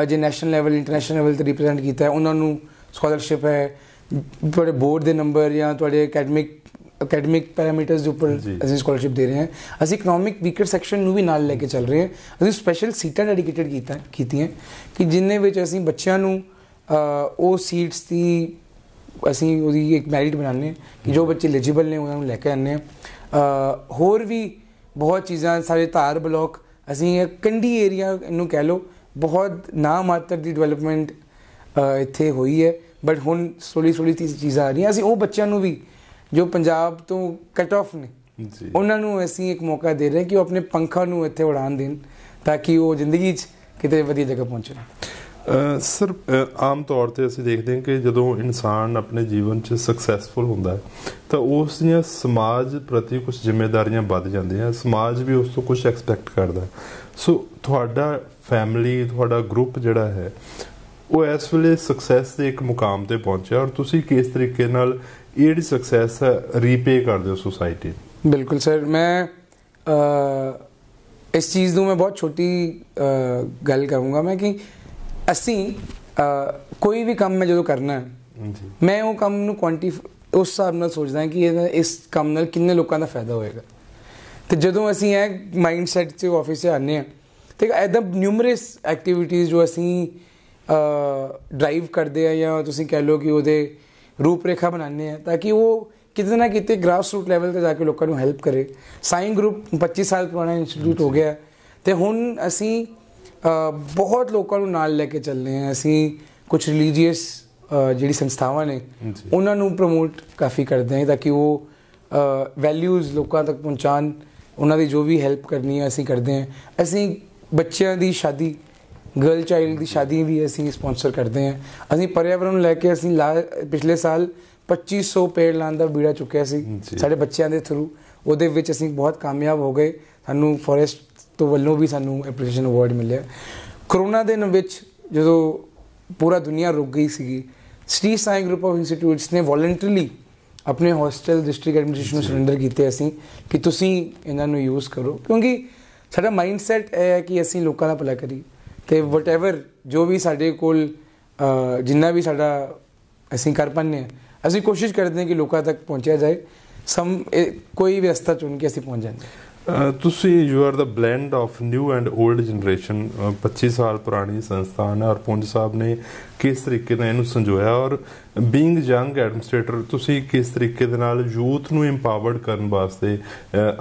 ਜੇ ਨੈਸ਼ਨਲ ਲੈਵਲ ਇੰਟਰਨੈਸ਼ਨਲ ਲੈਵਲ ਤੇ ਰਿਪਰੈਜ਼ੈਂਟ ਕੀਤਾ ਹੈ ਉਹਨਾਂ ਨੂੰ ਸਕਾਲਰਸ਼ਿਪ ਹੈ ਤੁਹਾਡੇ ਬੋਰਡ ਦੇ ਨੰਬਰ ਜਾਂ ਤੁਹਾਡੇ ਅਕੈਡਮਿਕ ਅਕੈਡਮਿਕ ਪੈਰਾਮੀਟਰਸ ਦੇ ਉੱਪਰ ਅਸੀਂ ਸਕਾਲਰਸ਼ਿਪ ਦੇ ਰਹੇ ਹਾਂ ਅਸੀਂ ਇਕਨੋਮਿਕ ਵੀਕਰ ਸੈਕਸ਼ਨ ਨੂੰ ਵੀ ਨਾਲ ਲੈ ਕੇ ਚੱਲ ਰਹੇ ਹਾਂ ਅਸੀਂ ਸਪੈਸ਼ਲ ਸੀਟਾਂ ਡੈਡੀਕੇਟਡ ਕੀਤਾ ਕੀਤੀਆਂ ਕਿ ਜਿੰਨੇ ਵਿੱਚ ਅਸੀਂ ਬੱਚਿਆਂ ਨੂੰ ਉਹ ਸੀਟਸ ਦੀ ਅਸੀਂ ਉਹਦੀ ਇੱਕ ਮੈਰਿਟ ਬਣਾਉਂਦੇ ਕਿ ਜੋ ਬੱਚੇ ਐਲੀਜੀਬਲ ਨੇ ਉਹਨਾਂ ਨੂੰ ਲੈ ਕੇ ਆਨੇ ਆ ਹੋਰ ਵੀ ਬਹੁਤ ਚੀਜ਼ਾਂ ਸਾਡੇ ਧਾਰ ਬਲੌਕ ਅਸੀਂ ਕੰਡੀ ਏਰੀਆ ਨੂੰ ਕਹਿ ਲਓ ਬਹੁਤ ਨਾਮਾਤਰ ਦੀ ਡਿਵੈਲਪਮੈਂਟ ਇੱਥੇ ਹੋਈ ਹੈ ਬਟ ਹੁਣ ਸੋਲੀ ਸੋਲੀ ਚੀਜ਼ਾਂ ਆ ਰਹੀਆਂ ਅਸੀਂ ਉਹ ਬੱਚਿਆਂ ਨੂੰ ਵੀ ਜੋ ਪੰਜਾਬ ਤੋਂ ਕਟ ਆਫ ਨੇ ਜੀ ਉਹਨਾਂ ਨੂੰ ਅਸੀਂ ਇੱਕ ਮੌਕਾ ਦੇ ਰਹੇ ਹਾਂ ਕਿ ਉਹ ਆਪਣੇ ਪੰਖਾਂ ਨੂੰ ਇੱਥੇ ਉਡਾਣ ਦੇਣ ਤਾਂ ਕਿ ਉਹ ਜ਼ਿੰਦਗੀ 'ਚ ਕਿਤੇ ਵਧੀਆ ਜਗ੍ਹਾ ਪਹੁੰਚਣ ਸਰ ਆਮ ਤੌਰ ਤੇ ਅਸੀਂ ਦੇਖਦੇ ਹਾਂ ਕਿ ਜਦੋਂ ਇਨਸਾਨ ਆਪਣੇ ਜੀਵਨ 'ਚ ਸਕਸੈਸਫੁਲ ਹੁੰਦਾ ਹੈ ਤਾਂ ਉਸ ਦੀਆਂ ਸਮਾਜ ਪ੍ਰਤੀ ਕੁਝ ਜ਼ਿੰਮੇਵਾਰੀਆਂ ਵੱਧ ਜਾਂਦੀਆਂ ਸਮਾਜ ਵੀ ਉਸ ਤੋਂ ਕੁਝ ਐਕਸਪੈਕਟ ਕਰਦਾ ਸੋ ਤੁਹਾਡਾ ਫੈਮਿਲੀ ਤੁਹਾਡਾ ਗਰੁੱਪ ਜਿਹੜਾ ਹੈ ਉਹ ਇਸ ਵੇਲੇ ਸਕਸੈਸ ਦੇ ਇੱਕ ਮੁਕਾਮ ਤੇ ਪਹੁੰਚਿਆ ਔਰ ਤੁਸੀਂ ਕਿਸ ਤਰੀਕੇ ਨਾਲ ਇਹ ਜਿਹੜੀ ਸਕਸੈਸ ਹੈ ਰੀਪੇ ਕਰਦੇ ਹੋ ਸੋਸਾਇਟੀ ਬਿਲਕੁਲ ਸਰ ਮੈਂ ਅ ਇਸ ਚੀਜ਼ ਨੂੰ ਮੈਂ ਬਹੁਤ ਛੋਟੀ ਗੱਲ ਕਰੂੰਗਾ ਮੈਂ ਕਿ ਅਸੀਂ ਕੋਈ ਵੀ ਕੰਮ ਮੈਂ ਜਦੋਂ ਕਰਨਾ ਹੈ ਮੈਂ ਉਹ ਕੰਮ ਨੂੰ ਕੁਆਂਟੀ ਉਸ ਹਿਸਾਬ ਨਾਲ ਸੋਚਦਾ ਹਾਂ ਕਿ ਇਸ ਕੰਮ ਨਾਲ ਕਿੰਨੇ ਲੋਕਾਂ ਦਾ ਫਾਇਦਾ ਹੋਏਗਾ ਤੇ ਜਦੋਂ ਅਸੀਂ ਇਹ ਮਾਈਂਡ ਸੈਟ 'ਚ ਆਫਿਸ 'ਚ ਆਨੇ ਆ ਤੇ ਐਦਾਂ ਨਿਊਮਰਸ ਐਕਟੀਵਿਟੀਜ਼ ਜੋ ਅਸੀਂ ਡਰਾਈਵ ਕਰਦੇ ਆ ਜਾਂ ਤੁਸੀਂ ਕਹਿ ਲਓ ਕਿ ਉਹਦੇ ਰੂਪਰੇਖਾ ਬਣਾਉਣੇ ਆ ਤਾਂ ਕਿ ਉਹ ਕਿਤੇ ਨਾ ਕਿਤੇ ਗ੍ਰਾਸ ਰੂਟ ਲੈਵਲ ਤੇ ਜਾ ਕੇ ਲੋਕਾਂ ਨੂੰ ਹੈਲਪ ਕਰੇ ਸਾਇੰਸ ਗਰੁੱਪ 25 ਸਾਲ ਪੁਰਾਣਾ ਇੰਸਟੀਚਿਊਟ ਹੋ ਗਿਆ ਤੇ ਹੁਣ ਅਸੀਂ ਬਹੁਤ ਲੋਕਾਂ ਨੂੰ ਨਾਲ ਲੈ ਕੇ ਚੱਲਨੇ ਆ ਅਸੀਂ ਕੁਝ ਰਿਲੀਜੀਅਸ ਜਿਹੜੀ ਸੰਸਥਾਵਾਂ ਨੇ ਉਹਨਾਂ ਨੂੰ ਪ੍ਰਮੋਟ ਕਾਫੀ ਕਰਦੇ ਆ ਤਾਂ ਕਿ ਉਹ ਵੈਲਿਊਜ਼ ਲੋਕਾਂ ਤੱਕ ਪਹੁੰਚਾਣ ਉਹਨਾਂ ਦੀ ਜੋ ਵੀ ਹੈਲਪ ਕਰਨੀ ਹੈ ਅਸੀਂ ਕਰਦੇ ਆ ਅਸੀਂ ਬੱਚਿਆਂ ਦੀ ਸ਼ਾਦੀ ਗਰਲ ਚਾਈਲਡ ਦੀ ਸ਼ਾਦੀ ਵੀ ਅਸੀਂ ਸਪਾਂਸਰ ਕਰਦੇ ਹਾਂ ਅਸੀਂ ਪਰਿਆਵਰਣ ਨੂੰ ਲੈ ਕੇ ਅਸੀਂ ਪਿਛਲੇ ਸਾਲ 2500 ਪੇੜ ਲਾਣ ਦਾ ਬੀੜਾ ਚੁੱਕਿਆ ਸੀ ਸਾਡੇ ਬੱਚਿਆਂ ਦੇ ਥਰੂ ਉਹਦੇ ਵਿੱਚ ਅਸੀਂ ਬਹੁਤ ਕਾਮਯਾਬ ਹੋ ਗਏ ਸਾਨੂੰ ਫੋਰੈਸਟ ਤੋਂ ਵੱਲੋਂ ਵੀ ਸਾਨੂੰ ਐਪਰੀਸ਼ੀਏਸ਼ਨ ਅਵਾਰਡ ਮਿਲਿਆ ਕਰੋਨਾ ਦੇ ਵਿੱਚ ਜਦੋਂ ਪੂਰਾ ਦੁਨੀਆ ਰੁਕ ਗਈ ਸੀਗੀ Shri Sai group of institutes ਨੇ ਵੋਲੰਟਰੀਲੀ ਆਪਣੇ ਹੋਸਟਲ ਡਿਸਟ੍ਰਿਕਟ ਐਡਮਿਨਿਸਟ੍ਰੇਸ਼ਨ ਨੂੰ ਸਰੈਂਡਰ ਕੀਤੇ ਅਸੀਂ ਕਿ ਤੁਸੀਂ ਇਹਨਾਂ ਨੂੰ ਯੂਜ਼ ਕਰੋ ਕਿਉਂਕਿ ਸਾਡਾ ਮਾਈਂਡਸੈਟ ਹੈ ਕਿ ਅਸੀਂ ਲੋਕਾਂ ਦਾ ਭਲਾ ਕਰੀਏ ਤੇ ਵਟਐਵਰ ਜੋ ਵੀ ਸਾਡੇ ਕੋਲ ਜਿੰਨਾ ਵੀ ਸਾਡਾ ਅਸੀਂ ਕਰ ਪੰਨੇ ਅਸੀਂ ਕੋਸ਼ਿਸ਼ ਕਰਦੇ ਹਾਂ ਕਿ ਲੋਕਾਂ ਤੱਕ ਪਹੁੰਚਿਆ ਜਾਏ ਸਮ ਕੋਈ ਵਿਵਸਥਾ ਚੁਣ ਕੇ ਅਸੀਂ ਪਹੁੰਚ ਜਾਂਦੇ ਤੁਸੀਂ ਯੂ ਆਰ ਦਾ blend of new and old generation 25 ਸਾਲ ਪੁਰਾਣੀ ਸੰਸਥਾ ਹੈ ਔਰ ਪੁੰਜ ਸਾਹਿਬ ਨੇ ਕਿਸ ਤਰੀਕੇ ਨਾਲ ਇਹਨੂੰ ਸੰਜੋਇਆ ਔਰ ਬੀਇੰਗ ਯੰਗ ਐਡਮਿਨਿਸਟ੍ਰੇਟਰ ਤੁਸੀਂ ਕਿਸ ਤਰੀਕੇ ਦੇ ਨਾਲ ਯੂਥ ਨੂੰ ਇੰਪਾਵਰਡ ਕਰਨ ਵਾਸਤੇ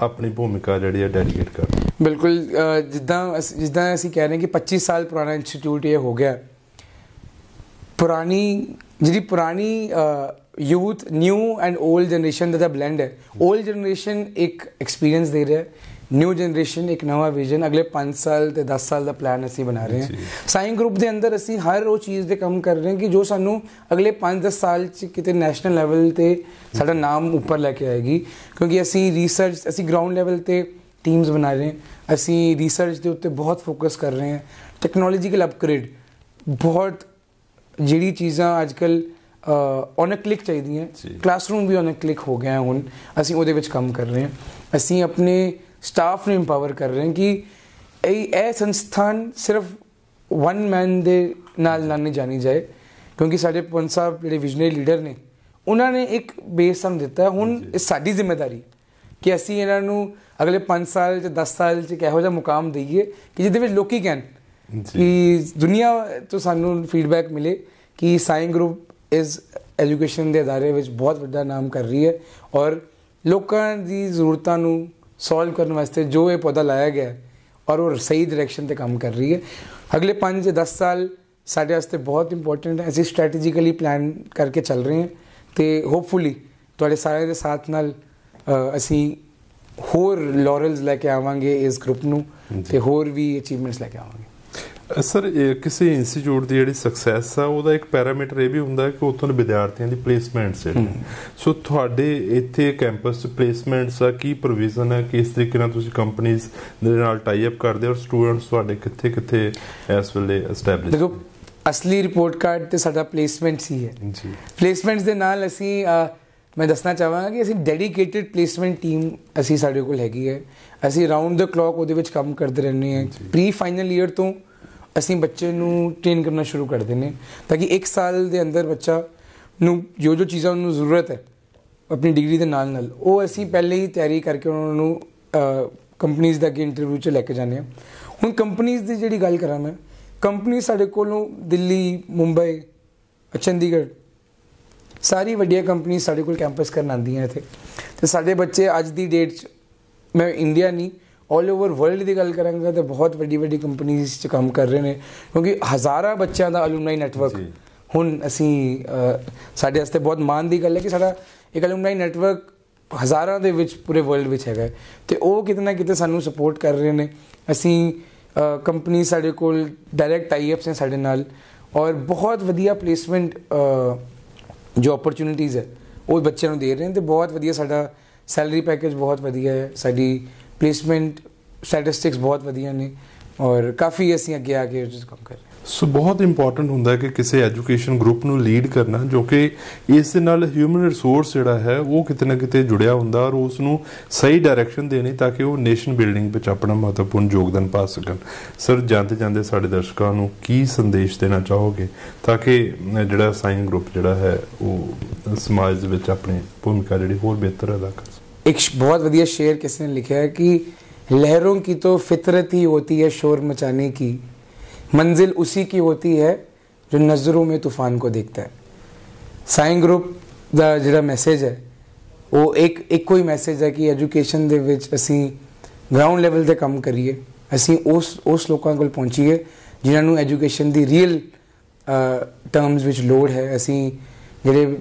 ਆਪਣੀ ਭੂਮਿਕਾ ਜਿਹੜੀ ਹੈ ਡੈਡੀਕੇਟ ਕਰ ਬਿਲਕੁਲ ਜਿੱਦਾਂ ਜਿੱਦਾਂ ਅਸੀਂ ਕਹਿ ਰਹੇ ਕਿ 25 ਸਾਲ ਪੁਰਾਣਾ ਇੰਸਟੀਚਿਊਟ ਇਹ ਹੋ ਗਿਆ ਪੁਰਾਣੀ ਜਿਹੜੀ ਪੁਰਾਣੀ youth new and old generation ਦਾ ਬਲੈਂਡ ਹੈ 올ਡ ਜਨਰੇਸ਼ਨ ਇੱਕ ਐਕਸਪੀਰੀਅੰਸ ਦੇ ਰਿਹਾ ਹੈ ਨਿਊ ਜਨਰੇਸ਼ਨ ਇੱਕ ਨਵਾਂ ਵਿਜ਼ਨ ਅਗਲੇ 5 ਸਾਲ ਤੇ 10 ਸਾਲ ਦਾ ਪਲਾਨ ਅਸੀਂ ਬਣਾ ਰਹੇ ਹਾਂ ਸਾਇੰਸ ਗਰੁੱਪ ਦੇ ਅੰਦਰ ਅਸੀਂ ਹਰ ਉਹ ਚੀਜ਼ ਦੇ ਕੰਮ ਕਰ ਰਹੇ ਹਾਂ ਕਿ ਜੋ ਸਾਨੂੰ ਅਗਲੇ 5-10 ਸਾਲ ਚ ਕਿਤੇ ਨੈਸ਼ਨਲ ਲੈਵਲ ਤੇ ਸਾਡਾ ਨਾਮ ਉੱਪਰ ਲੈ ਕੇ ਆਏਗੀ ਕਿਉਂਕਿ ਅਸੀਂ ਰਿਸਰਚ ਅਸੀਂ ਗਰਾਊਂਡ ਲੈਵਲ ਤੇ ਟੀਮਸ ਬਣਾ ਰਹੇ ਹਾਂ ਅਸੀਂ ਰਿਸਰਚ ਦੇ ਉੱਤੇ ਬਹੁਤ ਫੋਕਸ ਕਰ ਰਹੇ ਹਾਂ ਟੈਕਨੋਲੋਜੀਕਲ ਅਪਗ੍ਰੇਡ ਬਹੁਤ ਜਿਹੜੀ ਚੀਜ਼ਾਂ ਅੱਜਕੱਲ ਔਨ ਅ ਕਲਿੱਕ ਚਾਹੀਦੀਆਂ ਕਲਾਸਰੂਮ ਵੀ ਔਨ ਅ ਕਲਿੱਕ ਹੋ ਗਿਆ ਹੁਣ ਅਸੀਂ ਉਹਦੇ ਵਿੱਚ ਕੰਮ ਕਰ ਰਹੇ ਹਾਂ ਅਸੀਂ ਆਪਣੇ ਸਟਾਫ ਨੂੰ ਇੰਪਾਵਰ ਕਰ ਰਹੇ ਹਾਂ ਕਿ ਇਹ ਇਹ ਸੰਸਥਾਨ ਸਿਰਫ ਵਨ ਮੈਨ ਦੇ ਨਾਲ ਨਾ ਨਹੀਂ ਜਾਣੀ ਜਾਏ ਕਿਉਂਕਿ ਸਾਡੇ ਪੰਚ ਸਾਹਿਬ ਜਿਹੜੇ ਵਿਜ਼ਨਰੀ ਲੀਡਰ ਨੇ ਉਹਨਾਂ ਨੇ ਇੱਕ ਬੇਸ ਸਾਨੂੰ ਦਿੱਤਾ ਹੁਣ ਇਹ ਸਾਡੀ ਜ਼ਿੰਮੇਵਾਰੀ ਕਿ ਅਸੀਂ ਇਹਨਾਂ ਨੂੰ ਅਗਲੇ 5 ਸਾਲ ਜਾਂ 10 ਸਾਲ ਚ ਕਿਹੋ ਜਿਹਾ ਮੁਕਾਮ ਦਈਏ ਕਿ ਜਿਹਦੇ ਵਿੱਚ ਲੋਕੀ ਕਹਿਣ ਕਿ ਦੁਨੀਆ ਤੋਂ ਸਾਨੂੰ ਫੀਡਬੈਕ ਮਿਲੇ ਕਿ ਸਾਇੰਸ ਗਰੁੱਪ ਇਸ ਐਜੂਕੇਸ਼ਨ ਦੇ ਅਦਾਰੇ ਵਿੱਚ ਬਹੁਤ ਵੱਡਾ ਨਾਮ ਕਰ ਰਹੀ ਹੈ ਔਰ ਲੋਕਾਂ ਦੀ ਜ਼ਰੂਰਤਾਂ ਨੂੰ ਸੋਲਵ ਕਰਨ ਵਾਸਤੇ ਜੋ ਇਹ ਪੌਦਾ ਲਾਇਆ ਗਿਆ ਔਰ ਉਹ ਸਹੀ ਡਾਇਰੈਕਸ਼ਨ ਤੇ ਕੰਮ ਕਰ ਰਹੀ ਹੈ ਅਗਲੇ 5 10 ਸਾਲ ਸਾਡੇ ਵਾਸਤੇ ਬਹੁਤ ਇੰਪੋਰਟੈਂਟ ਹੈ ਅਸੀਂ ਸਟ੍ਰੈਟੇਜੀਕਲੀ ਪਲਾਨ ਕਰਕੇ ਚੱਲ ਰਹੇ ਹਾਂ ਤੇ ਹੋਪਫੁਲੀ ਤੁਹਾਡੇ ਸਾਰਿਆਂ ਦੇ ਸਾਥ ਨਾਲ ਅਸੀਂ ਹੋਰ ਲਾਰਲਸ ਲੈ ਕੇ ਆਵਾਂਗੇ ਇਸ ਗਰੁੱਪ ਨੂੰ ਤੇ ਹੋਰ ਵੀ ਅਚੀਵਮੈਂਟਸ ਲੈ ਕੇ ਆਵਾਂਗੇ ਸਰ ਕਿਸੇ ਇੰਸਟੀਚਿਊਟ ਦੀ ਜਿਹੜੀ ਸਕਸੈਸ ਆ ਉਹਦਾ ਇੱਕ ਪੈਰਾਮੀਟਰ ਇਹ ਵੀ ਹੁੰਦਾ ਕਿ ਉੱਥੋਂ ਦੇ ਵਿਦਿਆਰਥੀਆਂ ਦੀ ਪਲੇਸਮੈਂਟਸ ਹੈ ਸੋ ਤੁਹਾਡੇ ਇੱਥੇ ਕੈਂਪਸ ਤੇ ਪਲੇਸਮੈਂਟਸ ਆ ਕੀ ਪ੍ਰੋਵੀਜ਼ਨ ਹੈ ਕਿਸ ਤਰੀਕੇ ਨਾਲ ਤੁਸੀਂ ਕੰਪਨੀਆਂ ਦੇ ਨਾਲ ਟਾਈ ਅਪ ਕਰਦੇ ਔਰ ਸਟੂਡੈਂਟਸ ਤੁਹਾਡੇ ਕਿੱਥੇ ਕਿੱਥੇ ਐਸ ਵੇਲੇ ਐਸਟੈਬਲਿਸ਼ ਦੇਖੋ ਅਸਲੀ ਰਿਪੋਰਟ ਕਾਰਡ ਤੇ ਸਾਡਾ ਪਲੇਸਮੈਂਟਸ ਹੀ ਹੈ ਜੀ ਪਲੇਸਮੈਂਟਸ ਦੇ ਨਾਲ ਅਸੀਂ ਮੈਂ ਦੱਸਣਾ ਚਾਹਾਂਗਾ ਕਿ ਅਸੀਂ ਡੈਡੀਕੇਟਿਡ ਪਲੇਸਮੈਂਟ ਟੀਮ ਅਸੀਂ ਸਾਡੇ ਕੋਲ ਹੈਗੀ ਹੈ ਅਸੀਂ ਰਾਉਂਡ ਦ ਕਲੌਕ ਉਹਦੇ ਵਿੱਚ ਕੰਮ ਕਰਦੇ ਰਹਿੰਦੇ ਹਾਂ ਪ੍ਰੀ ਫਾਈਨਲ ਈਅਰ ਤੋਂ ਅਸੀਂ ਬੱਚੇ ਨੂੰ ਟ੍ਰੇਨ ਕਰਨਾ ਸ਼ੁਰੂ ਕਰ ਦਿੰਨੇ ਤਾਂ ਕਿ 1 ਸਾਲ ਦੇ ਅੰਦਰ ਬੱਚਾ ਨੂੰ ਜੋ ਜੋ ਚੀਜ਼ਾਂ ਨੂੰ ਜ਼ਰੂਰਤ ਹੈ ਆਪਣੀ ਡਿਗਰੀ ਦੇ ਨਾਲ ਨਾਲ ਉਹ ਅਸੀਂ ਪਹਿਲੇ ਹੀ ਤਿਆਰੀ ਕਰਕੇ ਉਹਨਾਂ ਨੂੰ ਕੰਪਨੀਆਂ ਦੇ ਅੱਗੇ ਇੰਟਰਵਿਊ 'ਚ ਲੈ ਕੇ ਜਾਂਦੇ ਹਾਂ ਹੁਣ ਕੰਪਨੀਆਂ ਦੀ ਜਿਹੜੀ ਗੱਲ ਕਰਾਂ ਮੈਂ ਕੰਪਨੀ ਸਾਡੇ ਕੋਲੋਂ ਦਿੱਲੀ ਮੁੰਬਈ ਚੰਡੀਗੜ੍ਹ ਸਾਰੀ ਵੱਡੀਆਂ ਕੰਪਨੀਆਂ ਸਾਡੇ ਕੋਲ ਕੈਂਪਸ ਕਰਨ ਆਉਂਦੀਆਂ ਇੱਥੇ ਤੇ ਸਾਡੇ ਬੱਚੇ ਅੱਜ ਦੀ ਡੇਟ 'ਚ ਮੈਂ ਇੰਡੀਆ ਨਹੀਂ ਆਲ ਓਵਰ ਵਰਲਡ ਦੀ ਗੱਲ ਕਰਾਂਗਾ ਤੇ ਬਹੁਤ ਵੱਡੀ ਵੱਡੀ ਕੰਪਨੀਆਂ 'ਚ ਕੰਮ ਕਰ ਰਹੇ ਨੇ ਕਿਉਂਕਿ ਹਜ਼ਾਰਾਂ ਬੱਚਿਆਂ ਦਾ ਅਲੂਮਨਾਈ ਨੈਟਵਰਕ ਹੁਣ ਅਸੀਂ ਸਾਡੇ ਵਾਸਤੇ ਬਹੁਤ ਮਾਣ ਦੀ ਗੱਲ ਹੈ ਕਿ ਸਾਡਾ ਇੱਕ ਅਲੂਮਨਾਈ ਨੈਟਵਰਕ ਹਜ਼ਾਰਾਂ ਦੇ ਵਿੱਚ ਪੂਰੇ ਵਰਲਡ ਵਿੱਚ ਹੈਗਾ ਤੇ ਉਹ ਕਿਤਨਾ ਕਿਤੇ ਸਾਨੂੰ ਸਪੋਰਟ ਕਰ ਰਹੇ ਨੇ ਅਸੀਂ ਕੰਪਨੀ ਸਾਡੇ ਕੋਲ ਡਾਇਰੈਕਟ ਆਈਐਫਸ ਨੇ ਸਾਡੇ ਨਾਲ ਔਰ ਬਹੁਤ ਵਧੀਆ ਪਲੇਸਮੈਂਟ ਜੋ ਓਪਰਚ्युनिटीज ਹੈ ਉਹ ਬੱਚਿਆਂ ਨੂੰ ਦੇ ਰਹੇ ਨੇ ਤੇ ਬਹੁਤ ਵਧੀਆ ਸਾਡਾ ਸੈਲਰੀ ਪੈਕੇਜ ਬਹੁਤ ਵਧੀਆ ਹੈ ਸਾਡੀ ਪਲੇਸਮੈਂਟ ਸਟੈਟਿਸਟਿਕਸ ਬਹੁਤ ਵਧੀਆ ਨੇ ਔਰ ਕਾਫੀ ਅਸੀਂ ਅੱਗੇ ਆ ਕੇ ਜਿਸ ਕੰਮ ਕਰ ਰਹੇ ਸੋ ਬਹੁਤ ਇੰਪੋਰਟੈਂਟ ਹੁੰਦਾ ਹੈ ਕਿ ਕਿਸੇ ਐਜੂਕੇਸ਼ਨ ਗਰੁੱਪ ਨੂੰ ਲੀਡ ਕਰਨਾ ਜੋ ਕਿ ਇਸ ਦੇ ਨਾਲ ਹਿਊਮਨ ਰਿਸੋਰਸ ਜਿਹੜਾ ਹੈ ਉਹ ਕਿਤੇ ਨਾ ਕਿਤੇ ਜੁੜਿਆ ਹੁੰਦਾ ਔਰ ਉਸ ਨੂੰ ਸਹੀ ਡਾਇਰੈਕਸ਼ਨ ਦੇਣੀ ਤਾਂ ਕਿ ਉਹ ਨੇਸ਼ਨ ਬਿਲਡਿੰਗ ਵਿੱਚ ਆਪਣਾ ਮਹੱਤਵਪੂਰਨ ਯੋਗਦਾਨ ਪਾ ਸਕਣ ਸਰ ਜਾਂਦੇ ਜਾਂਦੇ ਸਾਡੇ ਦਰਸ਼ਕਾਂ ਨੂੰ ਕੀ ਸੰਦੇਸ਼ ਦੇਣਾ ਚਾਹੋਗੇ ਤਾਂ ਕਿ ਜਿਹੜਾ ਸਾਇੰਸ ਗਰੁੱਪ ਜਿਹੜਾ ਹੈ ਉਹ ਸਮਾਜ ਦੇ ਵਿੱਚ ਆਪਣੀ ਭੂਮਿਕਾ ਜਿਹੜੀ ਹੋਰ ਬਿਹਤਰ ਅਦਾ ਕਰ ਬਹੁਤ ਵਧੀਆ ਸ਼ੇਅਰ ਕਿਸੇ ਨੇ ਲਿਖਿਆ ਹੈ ਕਿ ਲਹਿਰੋਂ ਕੀ ਤੋ ਫਿਤਰਤ ਹੀ ਹੋਤੀ ਹੈ ਸ਼ੋਰ ਮਚਾਨੇ ਕੀ ਮੰਜ਼ਿਲ उसी ਕੀ ਹੋਤੀ ਹੈ ਜੋ ਨਜ਼ਰੋਂ ਮੇ ਤੂਫਾਨ ਕੋ ਦੇਖਤਾ ਹੈ ਸਾਇੰਸ ਗਰੁੱਪ ਦਾ ਜਿਹੜਾ ਮੈਸੇਜ ਹੈ ਉਹ ਇੱਕ ਇੱਕੋ ਹੀ ਮੈਸੇਜ ਹੈ ਕਿ ਐਜੂਕੇਸ਼ਨ ਦੇ ਵਿੱਚ ਅਸੀਂ ਗਰਾਊਂਡ ਲੈਵਲ ਤੇ ਕੰਮ ਕਰੀਏ ਅਸੀਂ ਉਸ ਉਸ ਲੋਕਾਂ ਕੋਲ ਪਹੁੰਚੀਏ ਜਿਨ੍ਹਾਂ ਨੂੰ ਐਜੂਕੇਸ਼ਨ ਦੀ ਰੀਅਲ ਟਰਮਸ ਵਿੱਚ ਲੋੜ ਹੈ ਅਸੀਂ ਜਿਹੜੇ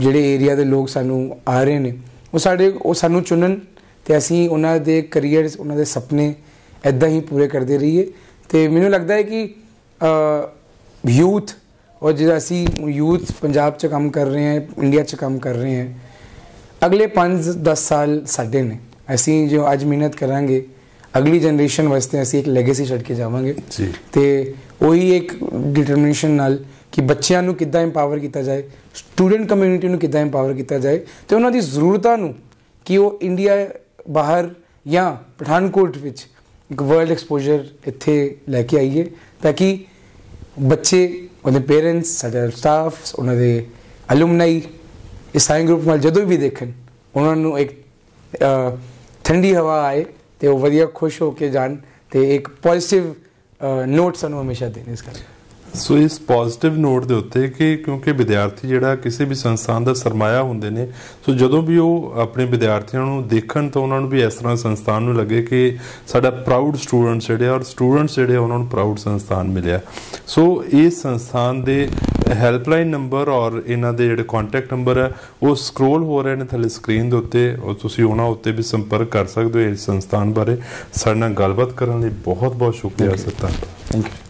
ਜਿਹੜੇ ਏਰੀਆ ਦੇ ਲੋਕ ਸਾਨੂੰ ਆ ਰਹੇ ਨੇ ਉਹ ਸਾਡੇ ਉਹ ਸਾਨੂੰ ਚੁਣਨ ਤੇ ਅਸੀਂ ਉਹਨਾਂ ਦੇ ਕੈਰੀਅਰਸ ਉਹਨਾਂ ਦੇ ਸੁਪਨੇ ਐਦਾਂ ਹੀ ਪੂਰੇ ਕਰਦੇ ਰਹੀਏ ਤੇ ਮੈਨੂੰ ਲੱਗਦਾ ਹੈ ਕਿ ਯੂਥ ਔਰ ਜਿਹੜਾ ਅਸੀਂ ਯੂਥ ਪੰਜਾਬ 'ਚ ਕੰਮ ਕਰ ਰਹੇ ਹਾਂ ਇੰਡੀਆ 'ਚ ਕੰਮ ਕਰ ਰਹੇ ਹਾਂ ਅਗਲੇ 5-10 ਸਾਲ ਸਾਡੇ ਨੇ ਅਸੀਂ ਜੋ ਅੱਜ ਮਿਹਨਤ ਕਰਾਂਗੇ ਅਗਲੀ ਜਨਰੇਸ਼ਨ ਵਾਸਤੇ ਅਸੀਂ ਇੱਕ ਲੈਗੇਸੀ ਛੱਡ ਕੇ ਜਾਵਾਂਗੇ ਜੀ ਤੇ ਉਹੀ ਇੱਕ ਡਿਟਰਮੀਨੇਸ਼ਨ ਨਾਲ ਕਿ ਬੱਚਿਆਂ ਨੂੰ ਕਿੱਦਾਂ ਐਮਪਾਵਰ ਕੀਤਾ ਜਾਏ ਸਟੂਡੈਂਟ ਕਮਿਊਨਿਟੀ ਨੂੰ ਕਿੱਦਾਂ ਐਮਪਾਵਰ ਕੀਤਾ ਜਾਏ ਤੇ ਉਹਨਾਂ ਦੀ ਜ਼ਰੂਰਤਾਂ ਨੂੰ ਕਿ ਉਹ ਇੰਡੀਆ ਬਾਹਰ ਜਾਂ ਪਠਾਨਕੋਟ ਵਿੱਚ ਇੱਕ ਵਰਲਡ ਐਕਸਪੋਜ਼ਰ ਇੱਥੇ ਲੈ ਕੇ ਆਈਏ ਤਾਂ ਕਿ ਬੱਚੇ ਉਹਦੇ ਪੇਰੈਂਟਸ ਸਾਡੇ ਸਟਾਫ ਉਹਨਾਂ ਦੇ ਅਲੂਮਨਾਈ ਇਸ ਸਾਇੰਸ ਗਰੁੱਪ ਨਾਲ ਜਦੋਂ ਵੀ ਦੇਖਣ ਉਹਨਾਂ ਨੂੰ ਇੱਕ ਠੰਡੀ ਹਵਾ ਆਏ ਤੇ ਉਹ ਵਧੀਆ ਖੁਸ਼ ਹੋ ਕੇ ਜਾਣ ਤੇ ਇੱਕ ਪੋਜ਼ਿਟਿਵ ਨੋਟ ਸਾਨੂੰ ਹਮੇਸ਼ਾ ਦੇਣ ਇਸ ਕਰਕੇ ਸੋ ਇਸ ਪੋਜ਼ਿਟਿਵ ਨੋਟ ਦੇ ਉੱਤੇ ਕਿ ਕਿਉਂਕਿ ਵਿਦਿਆਰਥੀ ਜਿਹੜਾ ਕਿਸੇ ਵੀ ਸੰਸਥਾਨ ਦਾ ਸਰਮਾਇਆ ਹੁੰਦੇ ਨੇ ਸੋ ਜਦੋਂ ਵੀ ਉਹ ਆਪਣੇ ਵਿਦਿਆਰਥੀਆਂ ਨੂੰ ਦੇਖਣ ਤਾਂ ਉਹਨਾਂ ਨੂੰ ਵੀ ਇਸ ਤਰ੍ਹਾਂ ਸੰਸਥਾਨ ਨੂੰ ਲੱਗੇ ਕਿ ਸਾਡਾ ਪ੍ਰਾਊਡ ਸਟੂਡੈਂਟ ਜਿਹੜੇ ਔਰ ਸਟੂਡੈਂਟਸ ਜਿਹੜੇ ਉਹਨਾਂ ਨੂੰ ਪ੍ਰਾਊਡ ਸੰਸਥਾਨ ਮਿਲਿਆ ਸੋ ਇਸ ਸੰਸਥਾਨ ਦੇ ਹੈਲਪਲਾਈਨ ਨੰਬਰ ਔਰ ਇਹਨਾਂ ਦੇ ਜਿਹੜੇ ਕੰਟੈਕਟ ਨੰਬਰ ਹੈ ਉਹ ਸਕਰੋਲ ਹੋ ਰਹੇ ਨੇ ਥੱਲੇ ਸਕਰੀਨ ਦੇ ਉੱਤੇ ਔਰ ਤੁਸੀਂ ਉਹਨਾਂ ਉੱਤੇ ਵੀ ਸੰਪਰਕ ਕਰ ਸਕਦੇ ਹੋ ਇਸ ਸੰਸਥਾਨ ਬਾਰੇ ਸਾਡੇ ਨਾਲ ਗੱਲਬਾਤ ਕਰਨ ਲਈ ਬਹੁਤ ਬਹੁਤ ਸ਼ੁਕਰੀਆ ਸਤਾਨ ਥੈਂਕ ਯੂ